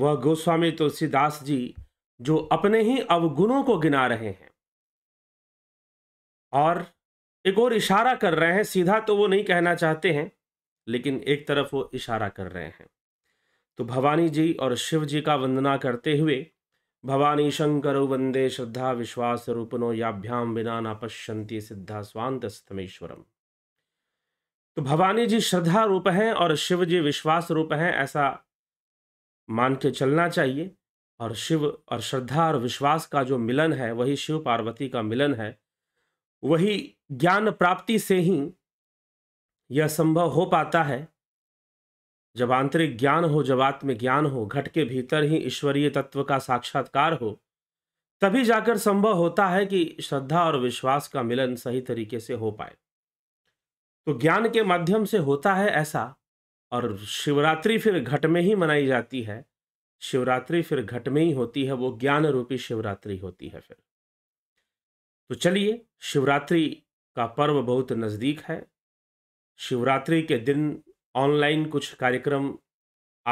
वह गोस्वामी तुलसीदास जी जो अपने ही अवगुणों को गिना रहे हैं और एक और इशारा कर रहे हैं सीधा तो वो नहीं कहना चाहते हैं लेकिन एक तरफ वो इशारा कर रहे हैं तो भवानी जी और शिव जी का वंदना करते हुए भवानी शंकर वंदे श्रद्धा विश्वास रूपनो याभ्याम बिना ना पश्यंती सिद्धा स्वांत स्तमेश्वरम तो भवानी जी श्रद्धा रूप हैं और शिव जी विश्वास रूप हैं ऐसा मान के चलना चाहिए और शिव और श्रद्धा और विश्वास का जो मिलन है वही शिव पार्वती का मिलन है वही ज्ञान प्राप्ति से ही यह संभव हो पाता है जब आंतरिक ज्ञान हो जब आत्म ज्ञान हो घट के भीतर ही ईश्वरीय तत्व का साक्षात्कार हो तभी जाकर संभव होता है कि श्रद्धा और विश्वास का मिलन सही तरीके से हो पाए तो ज्ञान के माध्यम से होता है ऐसा और शिवरात्रि फिर घट में ही मनाई जाती है शिवरात्रि फिर घट में ही होती है वो ज्ञान रूपी शिवरात्रि होती है फिर तो चलिए शिवरात्रि का पर्व बहुत नज़दीक है शिवरात्रि के दिन ऑनलाइन कुछ कार्यक्रम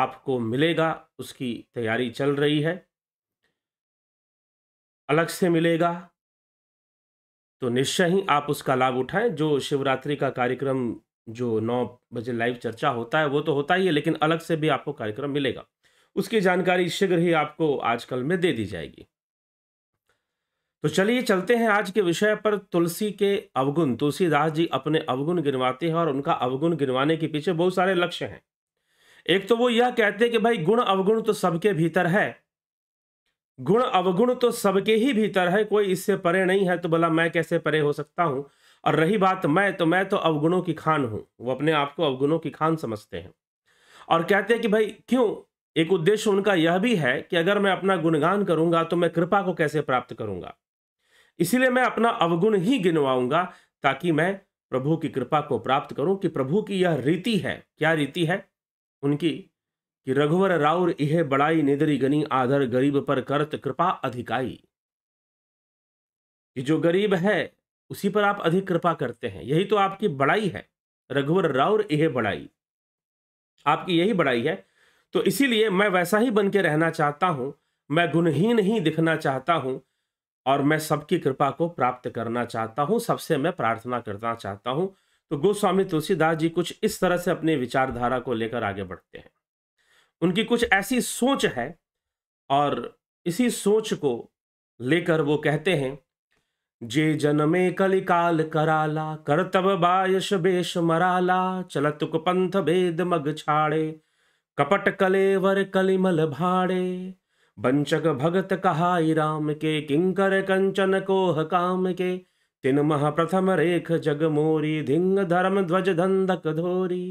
आपको मिलेगा उसकी तैयारी चल रही है अलग से मिलेगा तो निश्चय ही आप उसका लाभ उठाएं जो शिवरात्रि का कार्यक्रम जो नौ बजे लाइव चर्चा होता है वो तो होता ही है लेकिन अलग से भी आपको कार्यक्रम मिलेगा उसकी जानकारी शीघ्र ही आपको आजकल में दे दी जाएगी तो चलिए चलते हैं आज के विषय पर तुलसी के अवगुण तुलसीदास जी अपने अवगुण गिनवाते हैं और उनका अवगुण गिनवाने के पीछे बहुत सारे लक्ष्य हैं एक तो वो यह कहते हैं कि भाई गुण अवगुण तो सबके भीतर है गुण अवगुण तो सबके ही भीतर है कोई इससे परे नहीं है तो भला मैं कैसे परे हो सकता हूं और रही बात मैं तो मैं तो अवगुणों की खान हूं वो अपने आप को अवगुणों की खान समझते हैं और कहते हैं कि भाई क्यों एक उद्देश्य उनका यह भी है कि अगर मैं अपना गुणगान करूंगा तो मैं कृपा को कैसे प्राप्त करूंगा इसीलिए मैं अपना अवगुण ही गिनवाऊंगा ताकि मैं प्रभु की कृपा को प्राप्त करूं कि प्रभु की यह रीति है क्या रीति है उनकी कि रघुवर राउर इहे बड़ाई निदरी गनी आधर गरीब पर करत कृपा अधिकाई कि जो गरीब है उसी पर आप अधिक कृपा करते हैं यही तो आपकी बड़ाई है रघुवर राव यह बड़ाई आपकी यही बड़ाई है तो इसीलिए मैं वैसा ही बन के रहना चाहता हूँ मैं गुणहीन ही दिखना चाहता हूँ और मैं सबकी कृपा को प्राप्त करना चाहता हूँ सबसे मैं प्रार्थना करना चाहता हूँ तो गोस्वामी तुलसीदास जी कुछ इस तरह से अपनी विचारधारा को लेकर आगे बढ़ते हैं उनकी कुछ ऐसी सोच है और इसी सोच को लेकर वो कहते हैं जे जनमे कलिकाल कराला करतब बायश बेश मराला चलत पंथ भेद मग छाड़े कपट कलेवर कलिमल भाड़े बंचक भगत कहाई राम के किंकर कंचन कोह काम के तिन मह प्रथम रेख जग मोरी धिंग धर्म ध्वज धंधक धोरी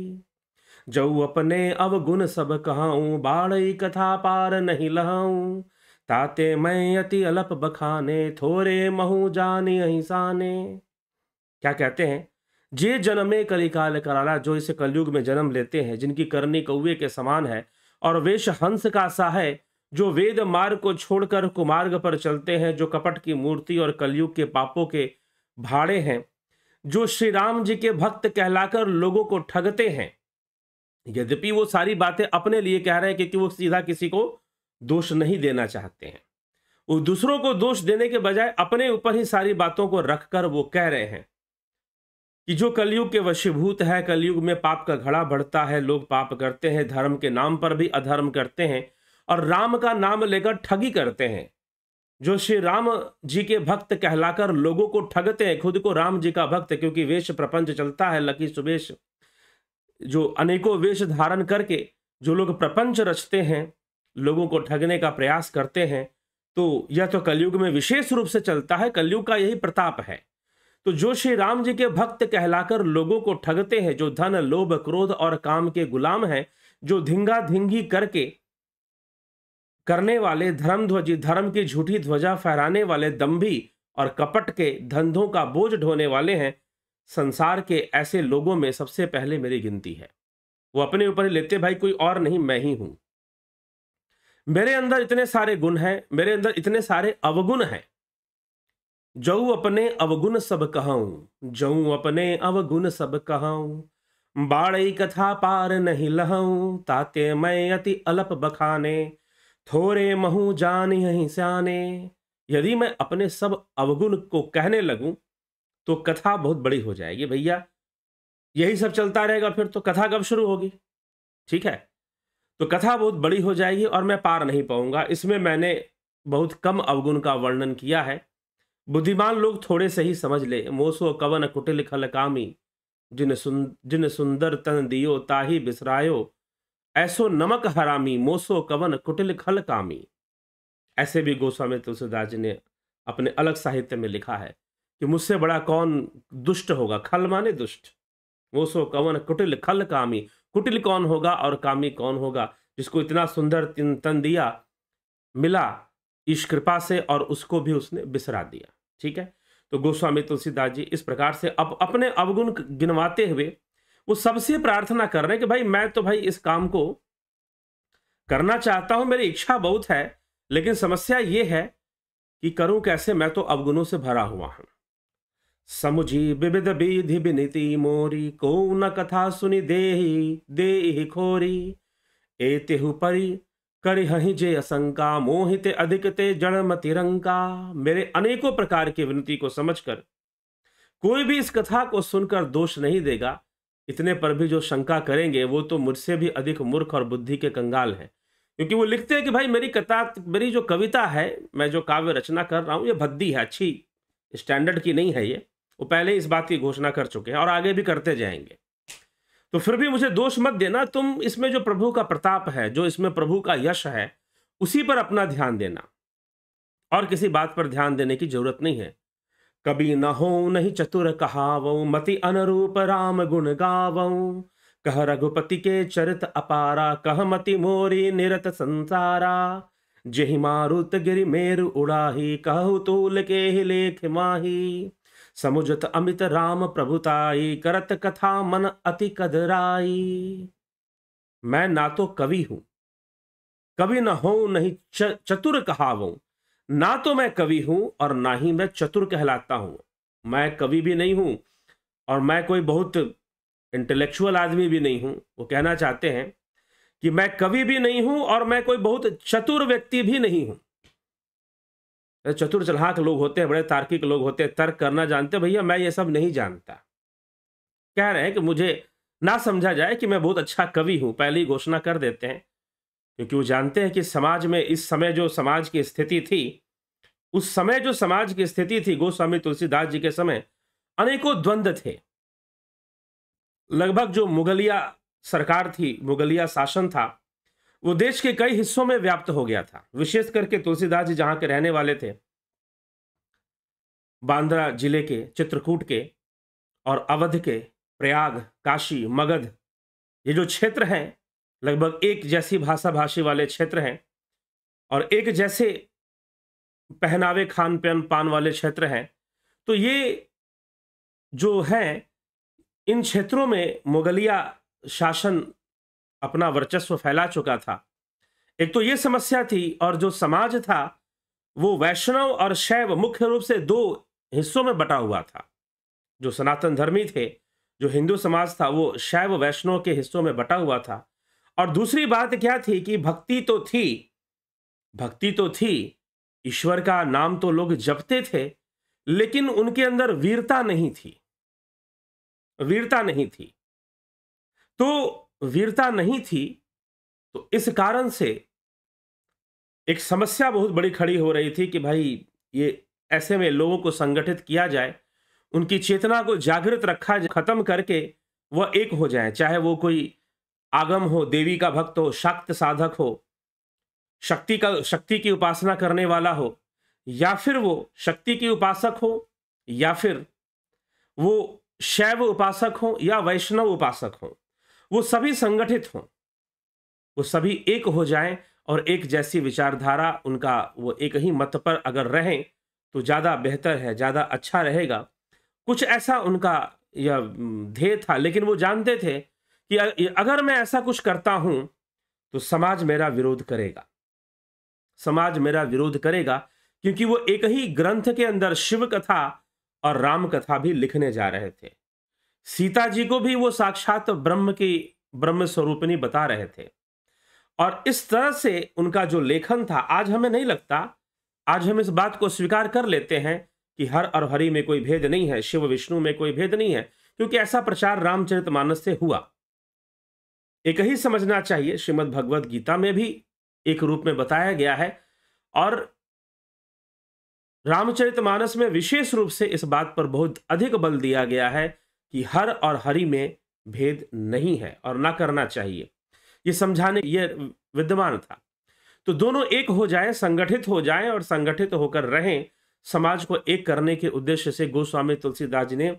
जऊ अपने अवगुण सब कहाऊ बाढ़ कथा पार नहीं लहाऊ ताते मैं अति अलप बखाने थोरे महू जाने अहिसाने क्या कहते हैं जे जन्मे कलिकाल कराला जो इसे कलयुग में जन्म लेते हैं जिनकी करनी कौए के समान है और वेश हंस का सा है जो वेद मार्ग को छोड़कर कुमार्ग पर चलते हैं जो कपट की मूर्ति और कलयुग के पापों के भाड़े हैं जो श्री राम जी के भक्त कहलाकर लोगों को ठगते हैं यद्यपि वो सारी बातें अपने लिए कह रहे हैं क्योंकि वो सीधा किसी को दोष नहीं देना चाहते हैं वो दूसरों को दोष देने के बजाय अपने ऊपर ही सारी बातों को रखकर वो कह रहे हैं कि जो कलयुग के वशीभूत है कलयुग में पाप का घड़ा बढ़ता है लोग पाप करते हैं धर्म के नाम पर भी अधर्म करते हैं और राम का नाम लेकर ठगी करते हैं जो श्री राम जी के भक्त कहलाकर लोगों को ठगते हैं खुद को राम जी का भक्त क्योंकि वेश प्रपंच चलता है लकी सुबेश जो अनेकों वेश धारण करके जो लोग प्रपंच रचते हैं लोगों को ठगने का प्रयास करते हैं तो यह तो कलयुग में विशेष रूप से चलता है कलयुग का यही प्रताप है तो जो श्री राम जी के भक्त कहलाकर लोगों को ठगते हैं जो धन लोभ क्रोध और काम के गुलाम हैं जो धिंगा धिंगी करके करने वाले धर्मध्वजी धर्म की झूठी ध्वजा फहराने वाले दम्भी और कपट के धंधों का बोझ ढोने वाले हैं संसार के ऐसे लोगों में सबसे पहले मेरी गिनती है वो अपने ऊपर लेते भाई कोई और नहीं मैं ही हूं मेरे अंदर इतने सारे गुण हैं मेरे अंदर इतने सारे अवगुण हैं जऊ अपने अवगुण सब कहूँ जऊ अपने अवगुण सब कहूँ बाड़ी कथा पार नहीं लहूँ ताते मैं अति अलप बखाने थोरे महू जान यहीं सियाने यदि मैं अपने सब अवगुण को कहने लगूं तो कथा बहुत बड़ी हो जाएगी भैया यही सब चलता रहेगा फिर तो कथा कब शुरू होगी ठीक है तो कथा बहुत बड़ी हो जाएगी और मैं पार नहीं पाऊंगा इसमें मैंने बहुत कम अवगुण का वर्णन किया है बुद्धिमान लोग थोड़े से ही समझ ले मोसो कवन कुटिल खल कामी जिन सुन जिन सुंदर तन दियो ताही बिसरायो ऐसो नमक हरामी मोसो कवन कुटिल खल कामी ऐसे भी गोस्वामी तुलसीदास जी ने अपने अलग साहित्य में लिखा है कि मुझसे बड़ा कौन दुष्ट होगा खल माने दुष्ट मोसो कवन कुटिल खल कामी कुटिल कौन होगा और कामी कौन होगा जिसको इतना सुंदर तन दिया मिला ईश कृपा से और उसको भी उसने बिसरा दिया ठीक है तो गोस्वामी तुलसीदास जी इस प्रकार से अब अपने अवगुण गिनवाते हुए वो सबसे प्रार्थना कर रहे हैं कि भाई मैं तो भाई इस काम को करना चाहता हूं मेरी इच्छा बहुत है लेकिन समस्या ये है कि करूं कैसे मैं तो अवगुणों से भरा हुआ हूं समुझी विविध विधि विनीति मोरी को न कथा सुनि देही देहि खोरी एतिहु परि करि हहीं जे असंका मोहित अधिक ते जड़म तिरंका मेरे अनेकों प्रकार की विनती को समझकर कोई भी इस कथा को सुनकर दोष नहीं देगा इतने पर भी जो शंका करेंगे वो तो मुझसे भी अधिक मूर्ख और बुद्धि के कंगाल हैं क्योंकि वो लिखते हैं कि भाई मेरी कथा मेरी जो कविता है मैं जो काव्य रचना कर रहा हूँ ये भद्दी है अच्छी स्टैंडर्ड की नहीं है ये वो पहले इस बात की घोषणा कर चुके हैं और आगे भी करते जाएंगे तो फिर भी मुझे दोष मत देना तुम इसमें जो प्रभु का प्रताप है जो इसमें प्रभु का यश है उसी पर अपना ध्यान देना और किसी बात पर ध्यान देने की जरूरत नहीं है कभी न हो नहीं चतुर कहावऊ मति अनुरूप राम गुण गावऊ कह रघुपति के चरित अपारा कह मति मोरी निरत संसारा जेहि मारुत गिरि मेरु उड़ाही कहु तूल के ही लेख माही समुजत अमित राम प्रभुताई करत कथा मन अति कदराई मैं ना तो कवि हूं कवि न हो नहीं च, चतुर कहावू ना तो मैं कवि हूं और ना ही मैं चतुर कहलाता हूं मैं कवि भी नहीं हूं और मैं कोई बहुत इंटेलेक्चुअल आदमी भी नहीं हूं वो कहना चाहते हैं कि मैं कवि भी नहीं हूं और मैं कोई बहुत चतुर व्यक्ति भी नहीं हूं चतुर चलाक लोग होते हैं बड़े तार्किक लोग होते हैं तर्क करना जानते हैं भैया मैं ये सब नहीं जानता कह रहे हैं कि मुझे ना समझा जाए कि मैं बहुत अच्छा कवि हूँ पहले ही घोषणा कर देते हैं क्योंकि वो जानते हैं कि समाज में इस समय जो समाज की स्थिति थी उस समय जो समाज की स्थिति थी गोस्वामी तुलसीदास जी के समय अनेकों द्वंद्व थे लगभग जो मुगलिया सरकार थी मुगलिया शासन था वो देश के कई हिस्सों में व्याप्त हो गया था विशेष करके तुलसीदास जी जहां के रहने वाले थे बांद्रा जिले के चित्रकूट के और अवध के प्रयाग काशी मगध ये जो क्षेत्र हैं लगभग एक जैसी भाषा भाषी वाले क्षेत्र हैं और एक जैसे पहनावे खान पान पान वाले क्षेत्र हैं तो ये जो हैं इन क्षेत्रों में मुगलिया शासन अपना वर्चस्व फैला चुका था एक तो ये समस्या थी और जो समाज था वो वैष्णव और शैव मुख्य रूप से दो हिस्सों में बटा हुआ था जो सनातन धर्मी थे जो हिंदू समाज था वो शैव वैष्णव के हिस्सों में बटा हुआ था और दूसरी बात क्या थी कि भक्ति तो थी भक्ति तो थी ईश्वर का नाम तो लोग जपते थे लेकिन उनके अंदर वीरता नहीं थी वीरता नहीं थी तो वीरता नहीं थी तो इस कारण से एक समस्या बहुत बड़ी खड़ी हो रही थी कि भाई ये ऐसे में लोगों को संगठित किया जाए उनकी चेतना को जागृत रखा जाए खत्म करके वह एक हो जाए चाहे वो कोई आगम हो देवी का भक्त हो शक्त साधक हो शक्ति का शक्ति की उपासना करने वाला हो या फिर वो शक्ति की उपासक हो या फिर वो शैव उपासक हो या वैष्णव उपासक हो वो सभी संगठित हों वो सभी एक हो जाएं और एक जैसी विचारधारा उनका वो एक ही मत पर अगर रहें तो ज़्यादा बेहतर है ज़्यादा अच्छा रहेगा कुछ ऐसा उनका यह ध्येय था लेकिन वो जानते थे कि अगर मैं ऐसा कुछ करता हूँ तो समाज मेरा विरोध करेगा समाज मेरा विरोध करेगा क्योंकि वो एक ही ग्रंथ के अंदर शिव कथा और राम कथा भी लिखने जा रहे थे सीता जी को भी वो साक्षात ब्रह्म की ब्रह्म स्वरूपिणी बता रहे थे और इस तरह से उनका जो लेखन था आज हमें नहीं लगता आज हम इस बात को स्वीकार कर लेते हैं कि हर और हरि में कोई भेद नहीं है शिव विष्णु में कोई भेद नहीं है क्योंकि ऐसा प्रचार रामचरितमानस से हुआ एक ही समझना चाहिए श्रीमद भगवद गीता में भी एक रूप में बताया गया है और रामचरितमानस में विशेष रूप से इस बात पर बहुत अधिक बल दिया गया है कि हर और हरि में भेद नहीं है और ना करना चाहिए ये समझाने ये विद्यमान था तो दोनों एक हो जाए संगठित हो जाए और संगठित होकर रहें समाज को एक करने के उद्देश्य से गोस्वामी तुलसीदास जी ने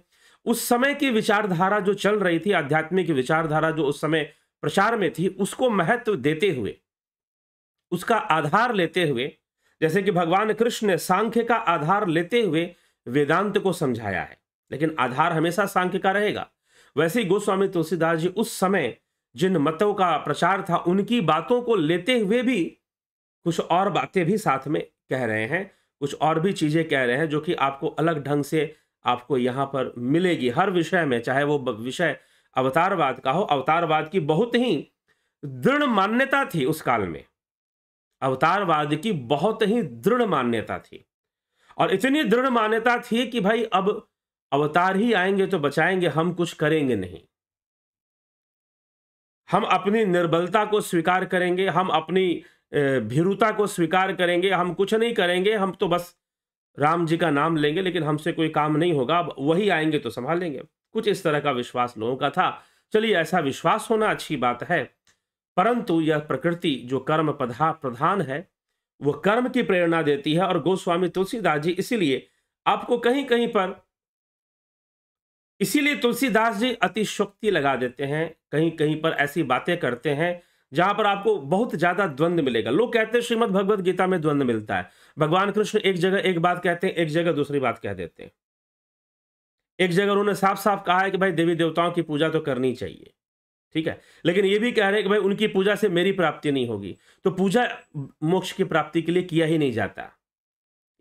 उस समय की विचारधारा जो चल रही थी आध्यात्मिक विचारधारा जो उस समय प्रचार में थी उसको महत्व देते हुए उसका आधार लेते हुए जैसे कि भगवान कृष्ण ने सांख्य का आधार लेते हुए वेदांत को समझाया है लेकिन आधार हमेशा सांख्य का रहेगा वैसे ही गोस्वामी तुलसीदास जी उस समय जिन मतों का प्रचार था उनकी बातों को लेते हुए भी कुछ और बातें भी साथ में कह रहे हैं कुछ और भी चीज़ें कह रहे हैं जो कि आपको अलग ढंग से आपको यहाँ पर मिलेगी हर विषय में चाहे वो विषय अवतारवाद का हो अवतारवाद की बहुत ही दृढ़ मान्यता थी उस काल में अवतारवाद की बहुत ही दृढ़ मान्यता थी और इतनी दृढ़ मान्यता थी कि भाई अब अवतार ही आएंगे तो बचाएंगे हम कुछ करेंगे नहीं हम अपनी निर्बलता को स्वीकार करेंगे हम अपनी भीरुता को स्वीकार करेंगे हम कुछ नहीं करेंगे हम तो बस राम जी का नाम लेंगे लेकिन हमसे कोई काम नहीं होगा अब वही आएंगे तो संभाल लेंगे कुछ इस तरह का विश्वास लोगों का था चलिए ऐसा विश्वास होना अच्छी बात है परंतु यह प्रकृति जो कर्म प्रधा प्रधान है वह कर्म की प्रेरणा देती है और गोस्वामी तुलसीदास जी इसीलिए आपको कहीं कहीं पर इसीलिए तुलसीदास जी अतिशोक्ति लगा देते हैं कहीं कहीं पर ऐसी बातें करते हैं जहां पर आपको बहुत ज्यादा द्वंद्व मिलेगा लोग कहते हैं श्रीमद भगवद गीता में द्वंद्व मिलता है भगवान कृष्ण एक जगह एक बात कहते हैं एक जगह दूसरी बात कह देते हैं एक जगह उन्होंने साफ साफ कहा है कि भाई देवी देवताओं की पूजा तो करनी चाहिए ठीक है लेकिन ये भी कह रहे हैं कि भाई उनकी पूजा से मेरी प्राप्ति नहीं होगी तो पूजा मोक्ष की प्राप्ति के लिए किया ही नहीं जाता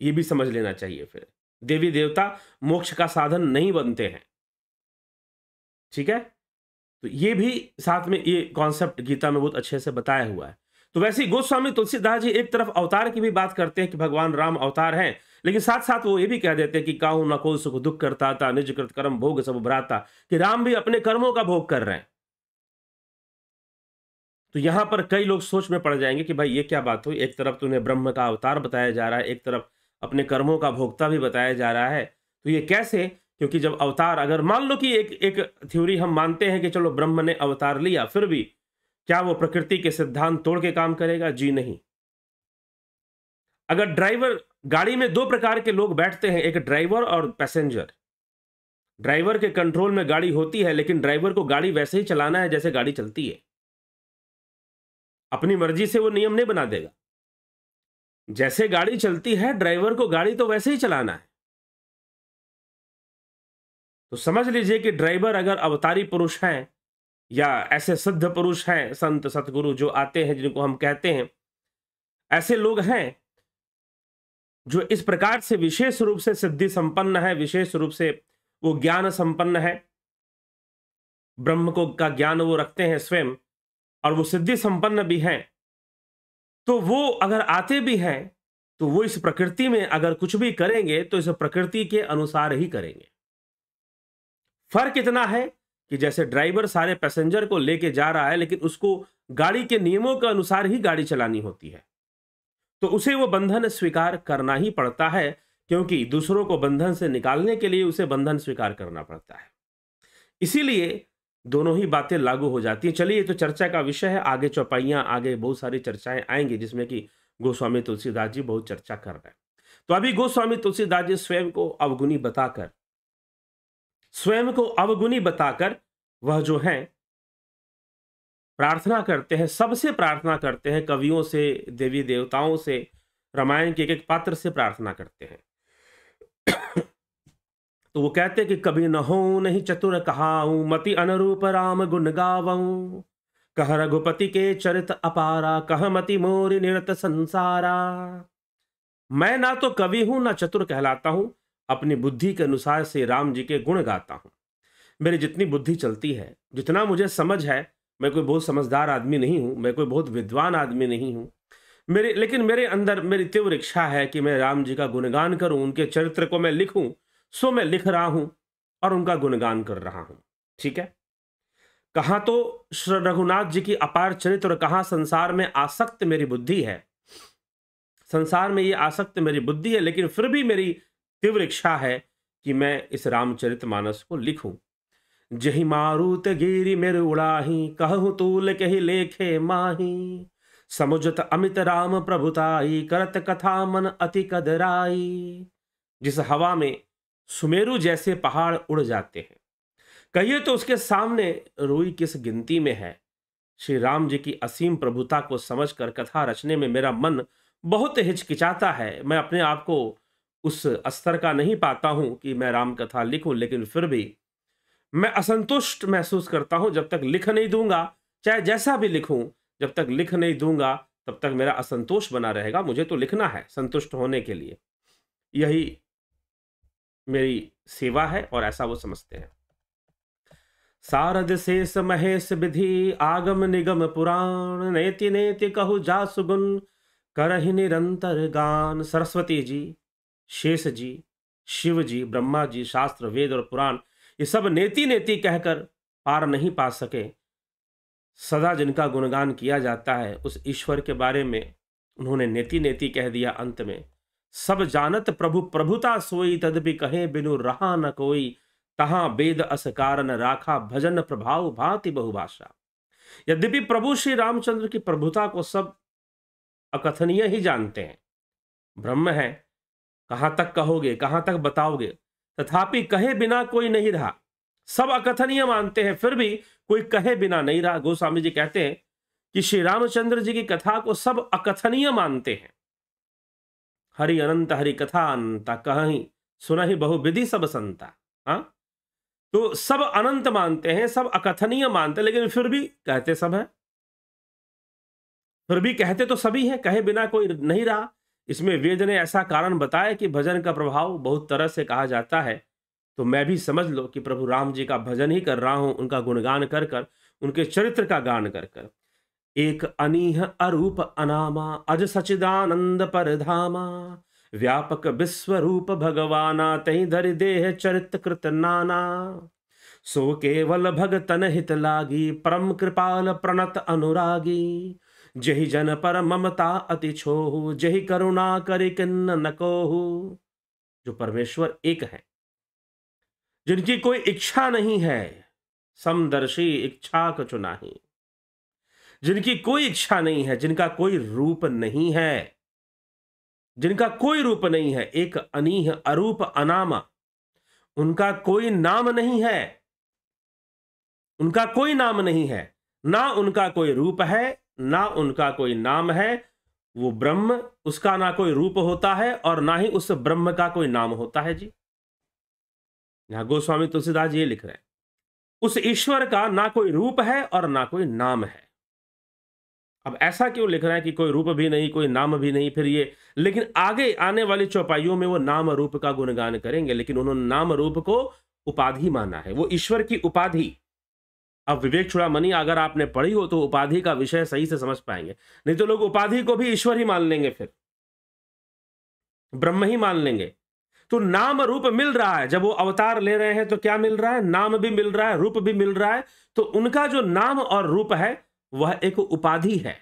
ये भी समझ लेना चाहिए फिर देवी देवता मोक्ष का साधन नहीं बनते हैं ठीक है तो ये भी साथ में ये कॉन्सेप्ट गीता में बहुत अच्छे से बताया हुआ है तो वैसे ही गोस्वामी तुलसीदास जी एक तरफ अवतार की भी बात करते हैं कि भगवान राम अवतार हैं लेकिन साथ साथ वो ये भी कह देते हैं कि काहू न को सुख दुख करता था निज कृत कर्म भोग सब भराता कि राम भी अपने कर्मों का भोग कर रहे हैं तो यहां पर कई लोग सोच में पड़ जाएंगे कि भाई ये क्या बात हुई एक तरफ तो उन्हें ब्रह्म का अवतार बताया जा रहा है एक तरफ अपने कर्मों का भोक्ता भी बताया जा रहा है तो ये कैसे क्योंकि जब अवतार अगर मान लो कि एक एक थ्योरी हम मानते हैं कि चलो ब्रह्म ने अवतार लिया फिर भी क्या वो प्रकृति के सिद्धांत तोड़ के काम करेगा जी नहीं अगर ड्राइवर गाड़ी में दो प्रकार के लोग बैठते हैं एक ड्राइवर और पैसेंजर ड्राइवर के कंट्रोल में गाड़ी होती है लेकिन ड्राइवर को गाड़ी वैसे ही चलाना है जैसे गाड़ी चलती है अपनी मर्जी से वो नियम नहीं बना देगा जैसे गाड़ी चलती है ड्राइवर को गाड़ी तो वैसे ही चलाना है तो समझ लीजिए कि ड्राइवर अगर अवतारी पुरुष हैं या ऐसे सिद्ध पुरुष हैं संत सतगुरु जो आते हैं जिनको हम कहते हैं ऐसे लोग हैं जो इस प्रकार से विशेष रूप से सिद्धि संपन्न है विशेष रूप से वो ज्ञान संपन्न है ब्रह्म को का ज्ञान वो रखते हैं स्वयं और वो सिद्धि संपन्न भी हैं तो वो अगर आते भी हैं तो वो इस प्रकृति में अगर कुछ भी करेंगे तो इस प्रकृति के अनुसार ही करेंगे फर्क इतना है कि जैसे ड्राइवर सारे पैसेंजर को लेके जा रहा है लेकिन उसको गाड़ी के नियमों के अनुसार ही गाड़ी चलानी होती है तो उसे वो बंधन स्वीकार करना ही पड़ता है क्योंकि दूसरों को बंधन से निकालने के लिए उसे बंधन स्वीकार करना पड़ता है इसीलिए दोनों ही बातें लागू हो जाती हैं चलिए ये तो चर्चा का विषय है आगे चौपाइयाँ आगे बहुत सारी चर्चाएं आएंगी जिसमें कि गोस्वामी तुलसीदास जी बहुत चर्चा कर रहे हैं तो अभी गोस्वामी तुलसीदास जी स्वयं को अवगुणी बताकर स्वयं को अवगुणी बताकर वह जो है प्रार्थना करते हैं सबसे प्रार्थना करते हैं कवियों से देवी देवताओं से रामायण के एक एक पात्र से प्रार्थना करते हैं तो वो कहते कि कभी न हो नहीं चतुर कहा मति अनुरूप राम गुण गावऊं कह रघुपति के चरित अपारा कह मति मोरी निरत संसारा मैं ना तो कवि हूं ना चतुर कहलाता हूं अपनी बुद्धि के अनुसार से राम जी के गुण गाता हूँ मेरी जितनी बुद्धि चलती है जितना मुझे समझ है मैं कोई बहुत समझदार आदमी नहीं हूँ मैं कोई बहुत विद्वान आदमी नहीं हूँ मेरे लेकिन मेरे अंदर मेरी तीव्र इच्छा है कि मैं राम जी का गुणगान करूँ उनके चरित्र को मैं लिखूँ सो मैं लिख रहा हूँ और उनका गुणगान कर रहा हूँ ठीक है कहाँ तो रघुनाथ जी की अपार चरित्र कहाँ संसार में आसक्त मेरी बुद्धि है संसार में ये आसक्त मेरी बुद्धि है लेकिन फिर भी मेरी तीव्र इच्छा है कि मैं इस रामचरित मानस को लिखूं जही मारुत गिरी मेरे उड़ाही कहूँ तूल कही लेखे माही समुजत अमित राम प्रभुताई करत कथा मन अति कदराई जिस हवा में सुमेरु जैसे पहाड़ उड़ जाते हैं कहिए तो उसके सामने रोई किस गिनती में है श्री राम जी की असीम प्रभुता को समझकर कथा रचने में मेरा मन बहुत हिचकिचाता है मैं अपने आप को उस स्तर का नहीं पाता हूं कि मैं राम कथा लेकिन फिर भी मैं असंतुष्ट महसूस करता हूं जब तक लिख नहीं दूंगा चाहे जैसा भी लिखूं जब तक लिख नहीं दूंगा तब तक मेरा असंतोष बना रहेगा मुझे तो लिखना है संतुष्ट होने के लिए यही मेरी सेवा है और ऐसा वो समझते हैं सारद शेष महेश विधि आगम निगम पुराण नेति नेति कहु जासुगुन करहि निरंतर गान सरस्वती जी शेष जी शिव जी ब्रह्मा जी शास्त्र वेद और पुराण ये सब नेति नेति कहकर पार नहीं पा सके सदा जिनका गुणगान किया जाता है उस ईश्वर के बारे में उन्होंने नेति नेति कह दिया अंत में सब जानत प्रभु प्रभुता सोई तद भी कहे बिनु रहा न कोई तहाँ वेद अस कारण राखा भजन प्रभाव भांति बहुभाषा यद्यपि प्रभु श्री रामचंद्र की प्रभुता को सब अकथनीय ही जानते हैं ब्रह्म है कहाँ तक कहोगे कहाँ तक बताओगे तथापि कहे बिना कोई नहीं रहा सब अकथनीय मानते हैं फिर भी कोई कहे बिना नहीं रहा गोस्वामी जी कहते हैं कि श्री रामचंद्र जी की कथा को सब अकथनीय मानते हैं हरि अनंत हरि कथा अनंता कहीं सुना ही बहुविधि सब संता हाँ तो सब अनंत मानते हैं सब अकथनीय मानते लेकिन फिर भी कहते सब हैं फिर भी कहते तो सभी हैं कहे बिना कोई नहीं रहा इसमें वेद ने ऐसा कारण बताया कि भजन का प्रभाव बहुत तरह से कहा जाता है तो मैं भी समझ लो कि प्रभु राम जी का भजन ही कर रहा हूँ उनका गुणगान कर कर उनके चरित्र का गान कर कर एक अनिह अरूप अनामा अज सचिदानंद पर धामा व्यापक विश्व रूप भगवाना तई धर देह चरित कृत नाना सो केवल भगतन हित लागी परम कृपाल प्रणत अनुरागी जही जन पर ममता अति छोहु जही करुणा करे किन्न नकोहु जो परमेश्वर एक है जिनकी कोई इच्छा नहीं है समदर्शी इच्छा कचुना ही जिनकी कोई इच्छा नहीं है जिनका कोई रूप नहीं है जिनका कोई रूप नहीं है एक अनीह अरूप अनामा उनका कोई नाम नहीं है उनका कोई नाम नहीं है ना उनका कोई रूप है ना उनका कोई नाम है वो ब्रह्म उसका ना कोई रूप होता है और ना ही उस ब्रह्म का कोई नाम होता है जी यहां गोस्वामी तुलसीदास जी ये लिख रहे हैं उस ईश्वर का ना कोई रूप है और ना कोई नाम है अब ऐसा क्यों लिख रहे हैं कि कोई रूप भी नहीं कोई नाम भी नहीं फिर ये लेकिन आगे आने वाली चौपाइयों में वो नाम रूप का गुणगान करेंगे लेकिन उन्होंने नाम रूप को उपाधि माना है वो ईश्वर की उपाधि अब विवेक मनी अगर आपने पढ़ी हो तो उपाधि का विषय सही से समझ पाएंगे नहीं तो लोग उपाधि को भी ईश्वर ही मान लेंगे फिर ब्रह्म ही मान लेंगे तो नाम रूप मिल रहा है जब वो अवतार ले रहे हैं तो क्या मिल रहा है नाम भी मिल रहा है रूप भी मिल रहा है तो उनका जो नाम और रूप है वह एक उपाधि है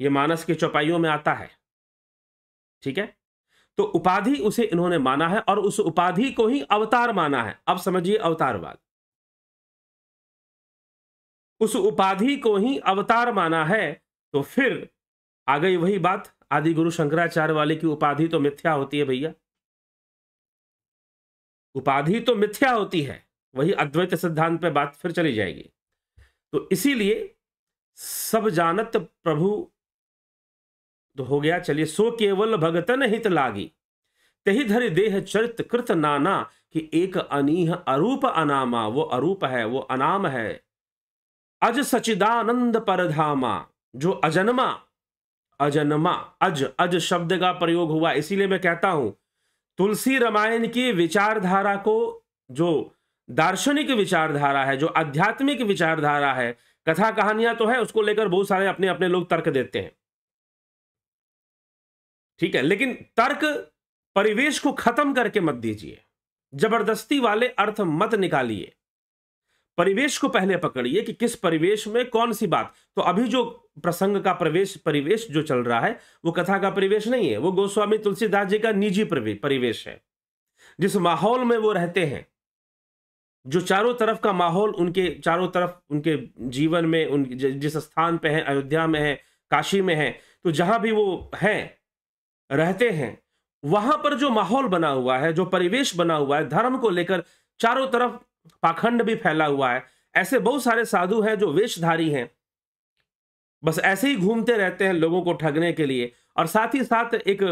ये मानस की चौपाइयों में आता है ठीक है तो उपाधि उसे इन्होंने माना है और उस उपाधि को ही अवतार माना है अब समझिए अवतारवाद उस उपाधि को ही अवतार माना है तो फिर आ गई वही बात आदि गुरु शंकराचार्य वाले की उपाधि तो मिथ्या होती है भैया उपाधि तो मिथ्या होती है वही अद्वैत सिद्धांत पे बात फिर चली जाएगी तो इसीलिए सब जानत प्रभु तो हो गया चलिए सो केवल भगतन हित लागी तही धरि देह चरित कृत नाना कि एक अनीह अरूप अनामा वो अरूप है वो अनाम है अज सचिदानंद परधामा जो अजन्मा अजन्मा अज अज शब्द का प्रयोग हुआ इसीलिए मैं कहता हूं तुलसी रामायण की विचारधारा को जो दार्शनिक विचारधारा है जो आध्यात्मिक विचारधारा है कथा कहानियां तो है उसको लेकर बहुत सारे अपने अपने लोग तर्क देते हैं ठीक है लेकिन तर्क परिवेश को खत्म करके मत दीजिए जबरदस्ती वाले अर्थ मत निकालिए परिवेश को पहले पकड़िए कि किस परिवेश में कौन सी बात तो अभी जो प्रसंग का प्रवेश परिवेश जो चल रहा है वो कथा का परिवेश नहीं है वो गोस्वामी तुलसीदास जी का निजी परिवेश है जिस माहौल में वो रहते हैं जो चारों तरफ का माहौल उनके चारों तरफ उनके जीवन में उन जिस स्थान पे है अयोध्या में है काशी में है तो जहां भी वो हैं रहते हैं वहां पर जो माहौल बना हुआ है जो परिवेश बना हुआ है धर्म को लेकर चारों तरफ पाखंड भी फैला हुआ है ऐसे बहुत सारे साधु हैं जो वेशधारी हैं बस ऐसे ही घूमते रहते हैं लोगों को ठगने के लिए और साथ ही साथ एक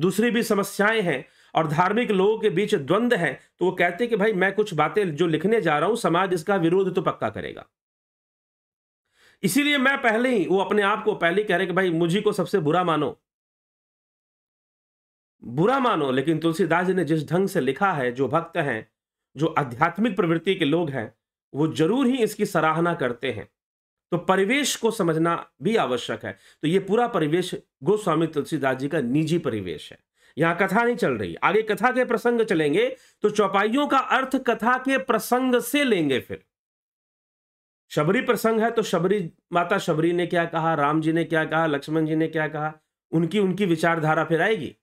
दूसरी भी समस्याएं हैं और धार्मिक लोगों के बीच द्वंद्व है तो वो कहते हैं कि भाई मैं कुछ बातें जो लिखने जा रहा हूं समाज इसका विरोध तो पक्का करेगा इसीलिए मैं पहले ही वो अपने आप को पहले कह रहे कि भाई मुझी को सबसे बुरा मानो बुरा मानो लेकिन तुलसीदास जी ने जिस ढंग से लिखा है जो भक्त हैं जो आध्यात्मिक प्रवृत्ति के लोग हैं वो जरूर ही इसकी सराहना करते हैं तो परिवेश को समझना भी आवश्यक है तो ये पूरा परिवेश गोस्वामी तुलसीदास जी का निजी परिवेश है यहां कथा नहीं चल रही आगे कथा के प्रसंग चलेंगे तो चौपाइयों का अर्थ कथा के प्रसंग से लेंगे फिर शबरी प्रसंग है तो शबरी माता शबरी ने क्या कहा राम जी ने क्या कहा लक्ष्मण जी ने क्या कहा उनकी उनकी विचारधारा फिर आएगी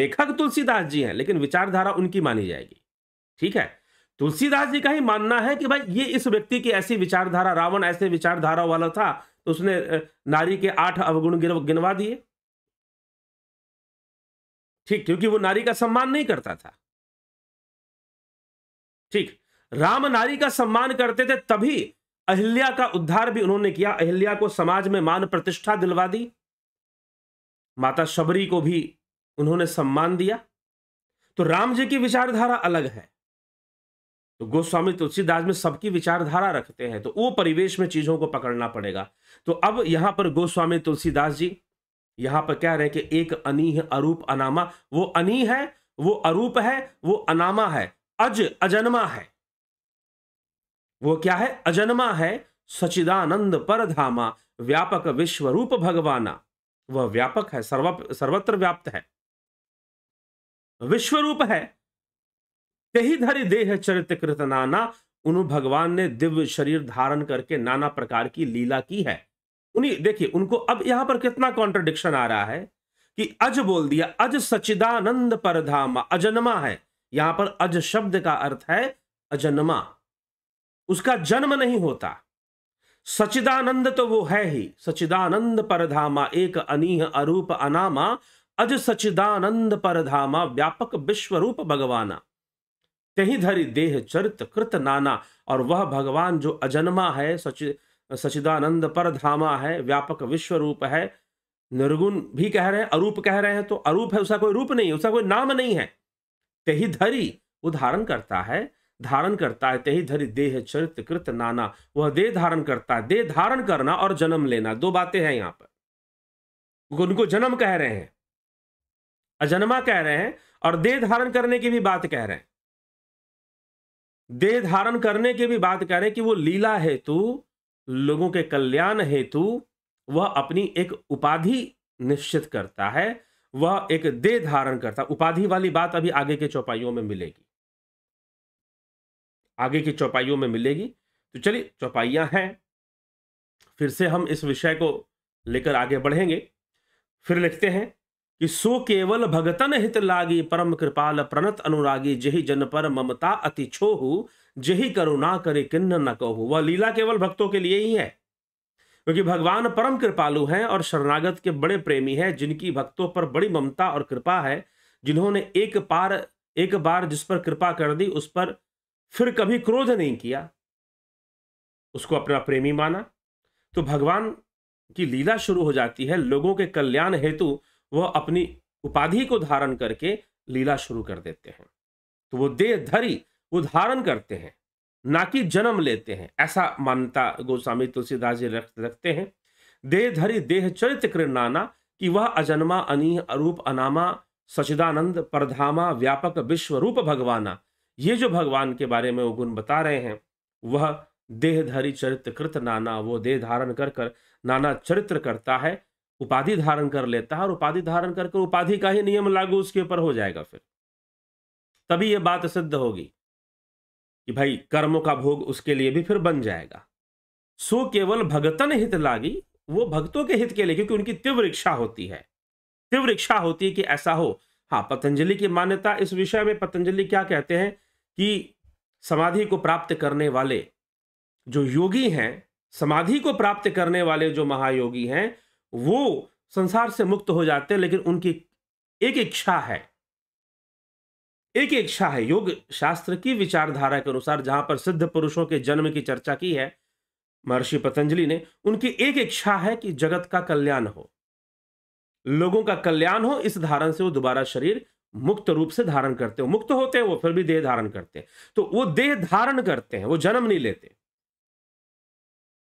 लेखक तुलसीदास जी हैं लेकिन विचारधारा उनकी मानी जाएगी ठीक है तुलसीदास जी का ही मानना है कि भाई ये इस व्यक्ति की ऐसी विचारधारा रावण ऐसे विचारधारा वाला था तो उसने नारी के आठ अवगुण गिनवा दिए ठीक क्योंकि वो नारी का सम्मान नहीं करता था ठीक राम नारी का सम्मान करते थे तभी अहिल्या का उद्धार भी उन्होंने किया अहिल्या को समाज में मान प्रतिष्ठा दिलवा दी माता शबरी को भी उन्होंने सम्मान दिया तो राम जी की विचारधारा अलग है तो गोस्वामी तुलसीदास में सबकी विचारधारा रखते हैं तो वो परिवेश में चीज़ों को पकड़ना पड़ेगा तो अब यहां पर गोस्वामी तुलसीदास जी यहां पर कह रहे हैं कि एक अनिह अरूप अनामा वो अनी है वो अरूप है वो अनामा है अज अजन्मा है वो क्या है अजन्मा है सचिदानंद पर धामा व्यापक विश्व रूप भगवाना वह व्यापक है सर्व सर्वत्र व्याप्त है विश्व रूप है यही धरि देह चरित्र कृत नाना उन भगवान ने दिव्य शरीर धारण करके नाना प्रकार की लीला की है उन्हीं देखिए उनको अब यहां पर कितना कॉन्ट्रडिक्शन आ रहा है कि अज बोल दिया अज सचिदानंद परधामा अजन्मा है यहां पर अज शब्द का अर्थ है अजन्मा उसका जन्म नहीं होता सचिदानंद तो वो है ही सचिदानंद परधामा एक अनीह अरूप अनामा अज सचिदानंद परधामा व्यापक विश्वरूप भगवाना तही धरी देह चरित कृत नाना और वह भगवान जो अजन्मा है सचि सचिदानंद पर धामा है व्यापक विश्व रूप है निर्गुण भी कह रहे हैं अरूप कह रहे हैं तो अरूप है उसका कोई रूप नहीं है उसका कोई नाम नहीं है तही धरी वो धारण करता है धारण करता है तही धरी देह चरित कृत नाना वह देह धारण करता है देह धारण करना और जन्म लेना दो बातें हैं यहाँ पर उनको जन्म कह रहे हैं अजन्मा कह रहे हैं और देह धारण करने की भी बात कह रहे हैं देह धारण करने की भी बात करें कि वो लीला हेतु लोगों के कल्याण हेतु वह अपनी एक उपाधि निश्चित करता है वह एक देह धारण करता उपाधि वाली बात अभी आगे के चौपाइयों में मिलेगी आगे की चौपाइयों में मिलेगी तो चलिए चौपाइयां हैं फिर से हम इस विषय को लेकर आगे बढ़ेंगे फिर लिखते हैं कि सो केवल भगतन हित लागी परम कृपाल प्रणत अनुरागी जही जन पर ममता अति छोहु जही करुणा करे किन्न न कहु वह लीला केवल भक्तों के लिए ही है क्योंकि भगवान परम कृपालु हैं और शरणागत के बड़े प्रेमी हैं जिनकी भक्तों पर बड़ी ममता और कृपा है जिन्होंने एक पार एक बार जिस पर कृपा कर दी उस पर फिर कभी क्रोध नहीं किया उसको अपना प्रेमी माना तो भगवान की लीला शुरू हो जाती है लोगों के कल्याण हेतु वह अपनी उपाधि को धारण करके लीला शुरू कर देते हैं तो वो देहधरी वो धारण करते हैं ना कि जन्म लेते हैं ऐसा मान्यता गोस्वामी तुलसीदास जी रखते हैं देहधरी देह चरित्र कृणाना कि वह अजन्मा अनिह अरूप अनामा सचिदानंद परधामा व्यापक विश्व रूप भगवाना ये जो भगवान के बारे में वो गुण बता रहे हैं वह देहधरी चरित्र कृत नाना वो देह धारण कर कर नाना चरित्र करता है उपाधि धारण कर लेता है और उपाधि धारण करके उपाधि का ही नियम लागू उसके ऊपर हो जाएगा फिर तभी यह बात सिद्ध होगी कि भाई कर्मों का भोग उसके लिए भी फिर बन जाएगा सो केवल भगतन हित लागी वो भक्तों के हित के लिए क्योंकि उनकी तीव्र इच्छा होती है तीव्र इच्छा होती है कि ऐसा हो हाँ पतंजलि की मान्यता इस विषय में पतंजलि क्या कहते हैं कि समाधि को प्राप्त करने वाले जो योगी हैं समाधि को प्राप्त करने वाले जो महायोगी हैं वो संसार से मुक्त हो जाते हैं लेकिन उनकी एक इच्छा है एक इच्छा है योग शास्त्र की विचारधारा के अनुसार जहां पर सिद्ध पुरुषों के जन्म की चर्चा की है महर्षि पतंजलि ने उनकी एक इच्छा है कि जगत का कल्याण हो लोगों का कल्याण हो इस धारण से वो दोबारा शरीर मुक्त रूप से धारण करते हो मुक्त होते हैं वो फिर भी देह धारण करते हैं तो वो देह धारण करते हैं वो जन्म नहीं लेते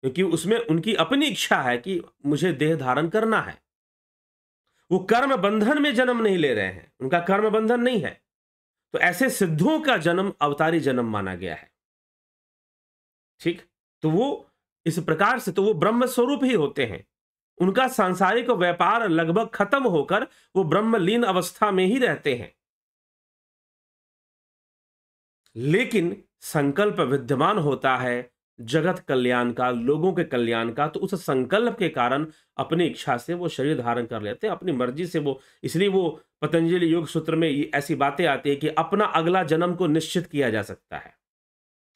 क्योंकि उसमें उनकी अपनी इच्छा है कि मुझे देह धारण करना है वो कर्म बंधन में जन्म नहीं ले रहे हैं उनका कर्म बंधन नहीं है तो ऐसे सिद्धों का जन्म अवतारी जन्म माना गया है ठीक तो वो इस प्रकार से तो वो ब्रह्म स्वरूप ही होते हैं उनका सांसारिक व्यापार लगभग खत्म होकर वो ब्रह्मलीन अवस्था में ही रहते हैं लेकिन संकल्प विद्यमान होता है जगत कल्याण का लोगों के कल्याण का तो उस संकल्प के कारण अपनी इच्छा से वो शरीर धारण कर लेते हैं अपनी मर्जी से वो इसलिए वो पतंजलि योग सूत्र में ये ऐसी बातें आती है कि अपना अगला जन्म को निश्चित किया जा सकता है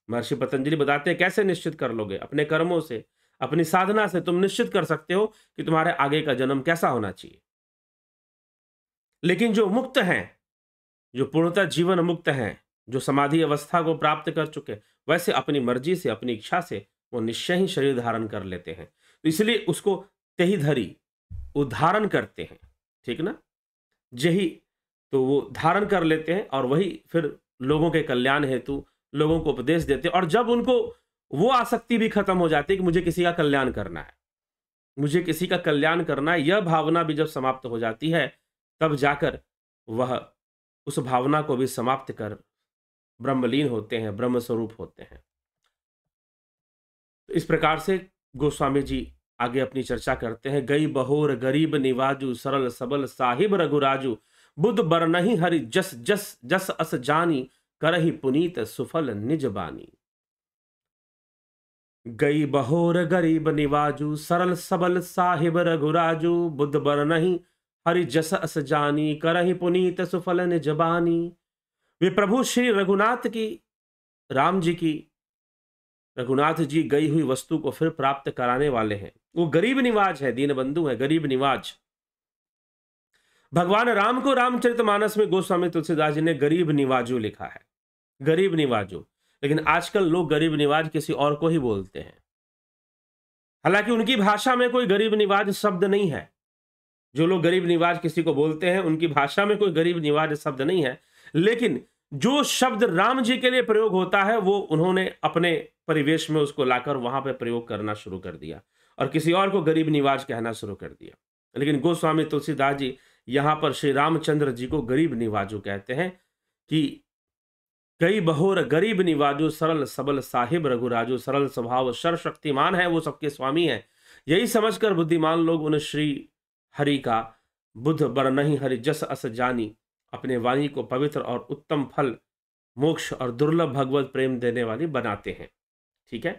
महर्षि पतंजलि बताते हैं कैसे निश्चित कर लोगे अपने कर्मों से अपनी साधना से तुम निश्चित कर सकते हो कि तुम्हारे आगे का जन्म कैसा होना चाहिए लेकिन जो मुक्त हैं जो पूर्णतः जीवन मुक्त हैं जो समाधि अवस्था को प्राप्त कर चुके वैसे अपनी मर्जी से अपनी इच्छा से वो निश्चय ही शरीर धारण कर लेते हैं तो इसलिए उसको तही धरी वो धारण करते हैं ठीक ना यही तो वो धारण कर लेते हैं और वही फिर लोगों के कल्याण हेतु लोगों को उपदेश देते हैं और जब उनको वो आसक्ति भी खत्म हो जाती है कि मुझे किसी का कल्याण करना है मुझे किसी का कल्याण करना है यह भावना भी जब समाप्त हो जाती है तब जाकर वह उस भावना को भी समाप्त कर ब्रह्मलीन होते हैं ब्रह्म स्वरूप होते हैं इस प्रकार से गोस्वामी जी आगे अपनी चर्चा करते हैं गई बहोर गरीब निवाजू सरल सबल साहिब रघुराजू बुद्ध बर नहीं हरि जस जस जस अस जानी कर ही पुनीत सुफल निज बानी गई बहोर गरीब निवाजू सरल सबल साहिब रघुराजू बुद्ध बर नहीं हरि जस अस जानी करही पुनीत सुफल निज बानी वे प्रभु श्री रघुनाथ की राम जी की रघुनाथ जी गई हुई वस्तु को फिर प्राप्त कराने वाले हैं वो गरीब निवाज है दीनबंधु है गरीब निवाज भगवान राम को रामचरितमानस में गोस्वामी तुलसीदास जी ने गरीब निवाजू लिखा है गरीब निवाजू लेकिन आजकल लोग गरीब निवाज किसी और को ही बोलते हैं हालांकि उनकी भाषा में कोई गरीब निवाज शब्द नहीं है जो लोग गरीब निवाज किसी को बोलते हैं उनकी भाषा में कोई गरीब निवाज शब्द नहीं है लेकिन जो शब्द राम जी के लिए प्रयोग होता है वो उन्होंने अपने परिवेश में उसको लाकर वहां पर प्रयोग करना शुरू कर दिया और किसी और को गरीब निवाज कहना शुरू कर दिया लेकिन गोस्वामी तुलसीदास जी यहां पर श्री रामचंद्र जी को गरीब निवाजु कहते हैं कि कई बहोर गरीब निवाजु सरल सबल साहिब रघुराजु सरल स्वभाव सर शक्तिमान है वो सबके स्वामी है यही समझकर बुद्धिमान लोग उन श्री हरि का बुद्ध बर नहीं हरि जस अस जानी अपने वाणी को पवित्र और उत्तम फल मोक्ष और दुर्लभ भगवत प्रेम देने वाली बनाते हैं ठीक है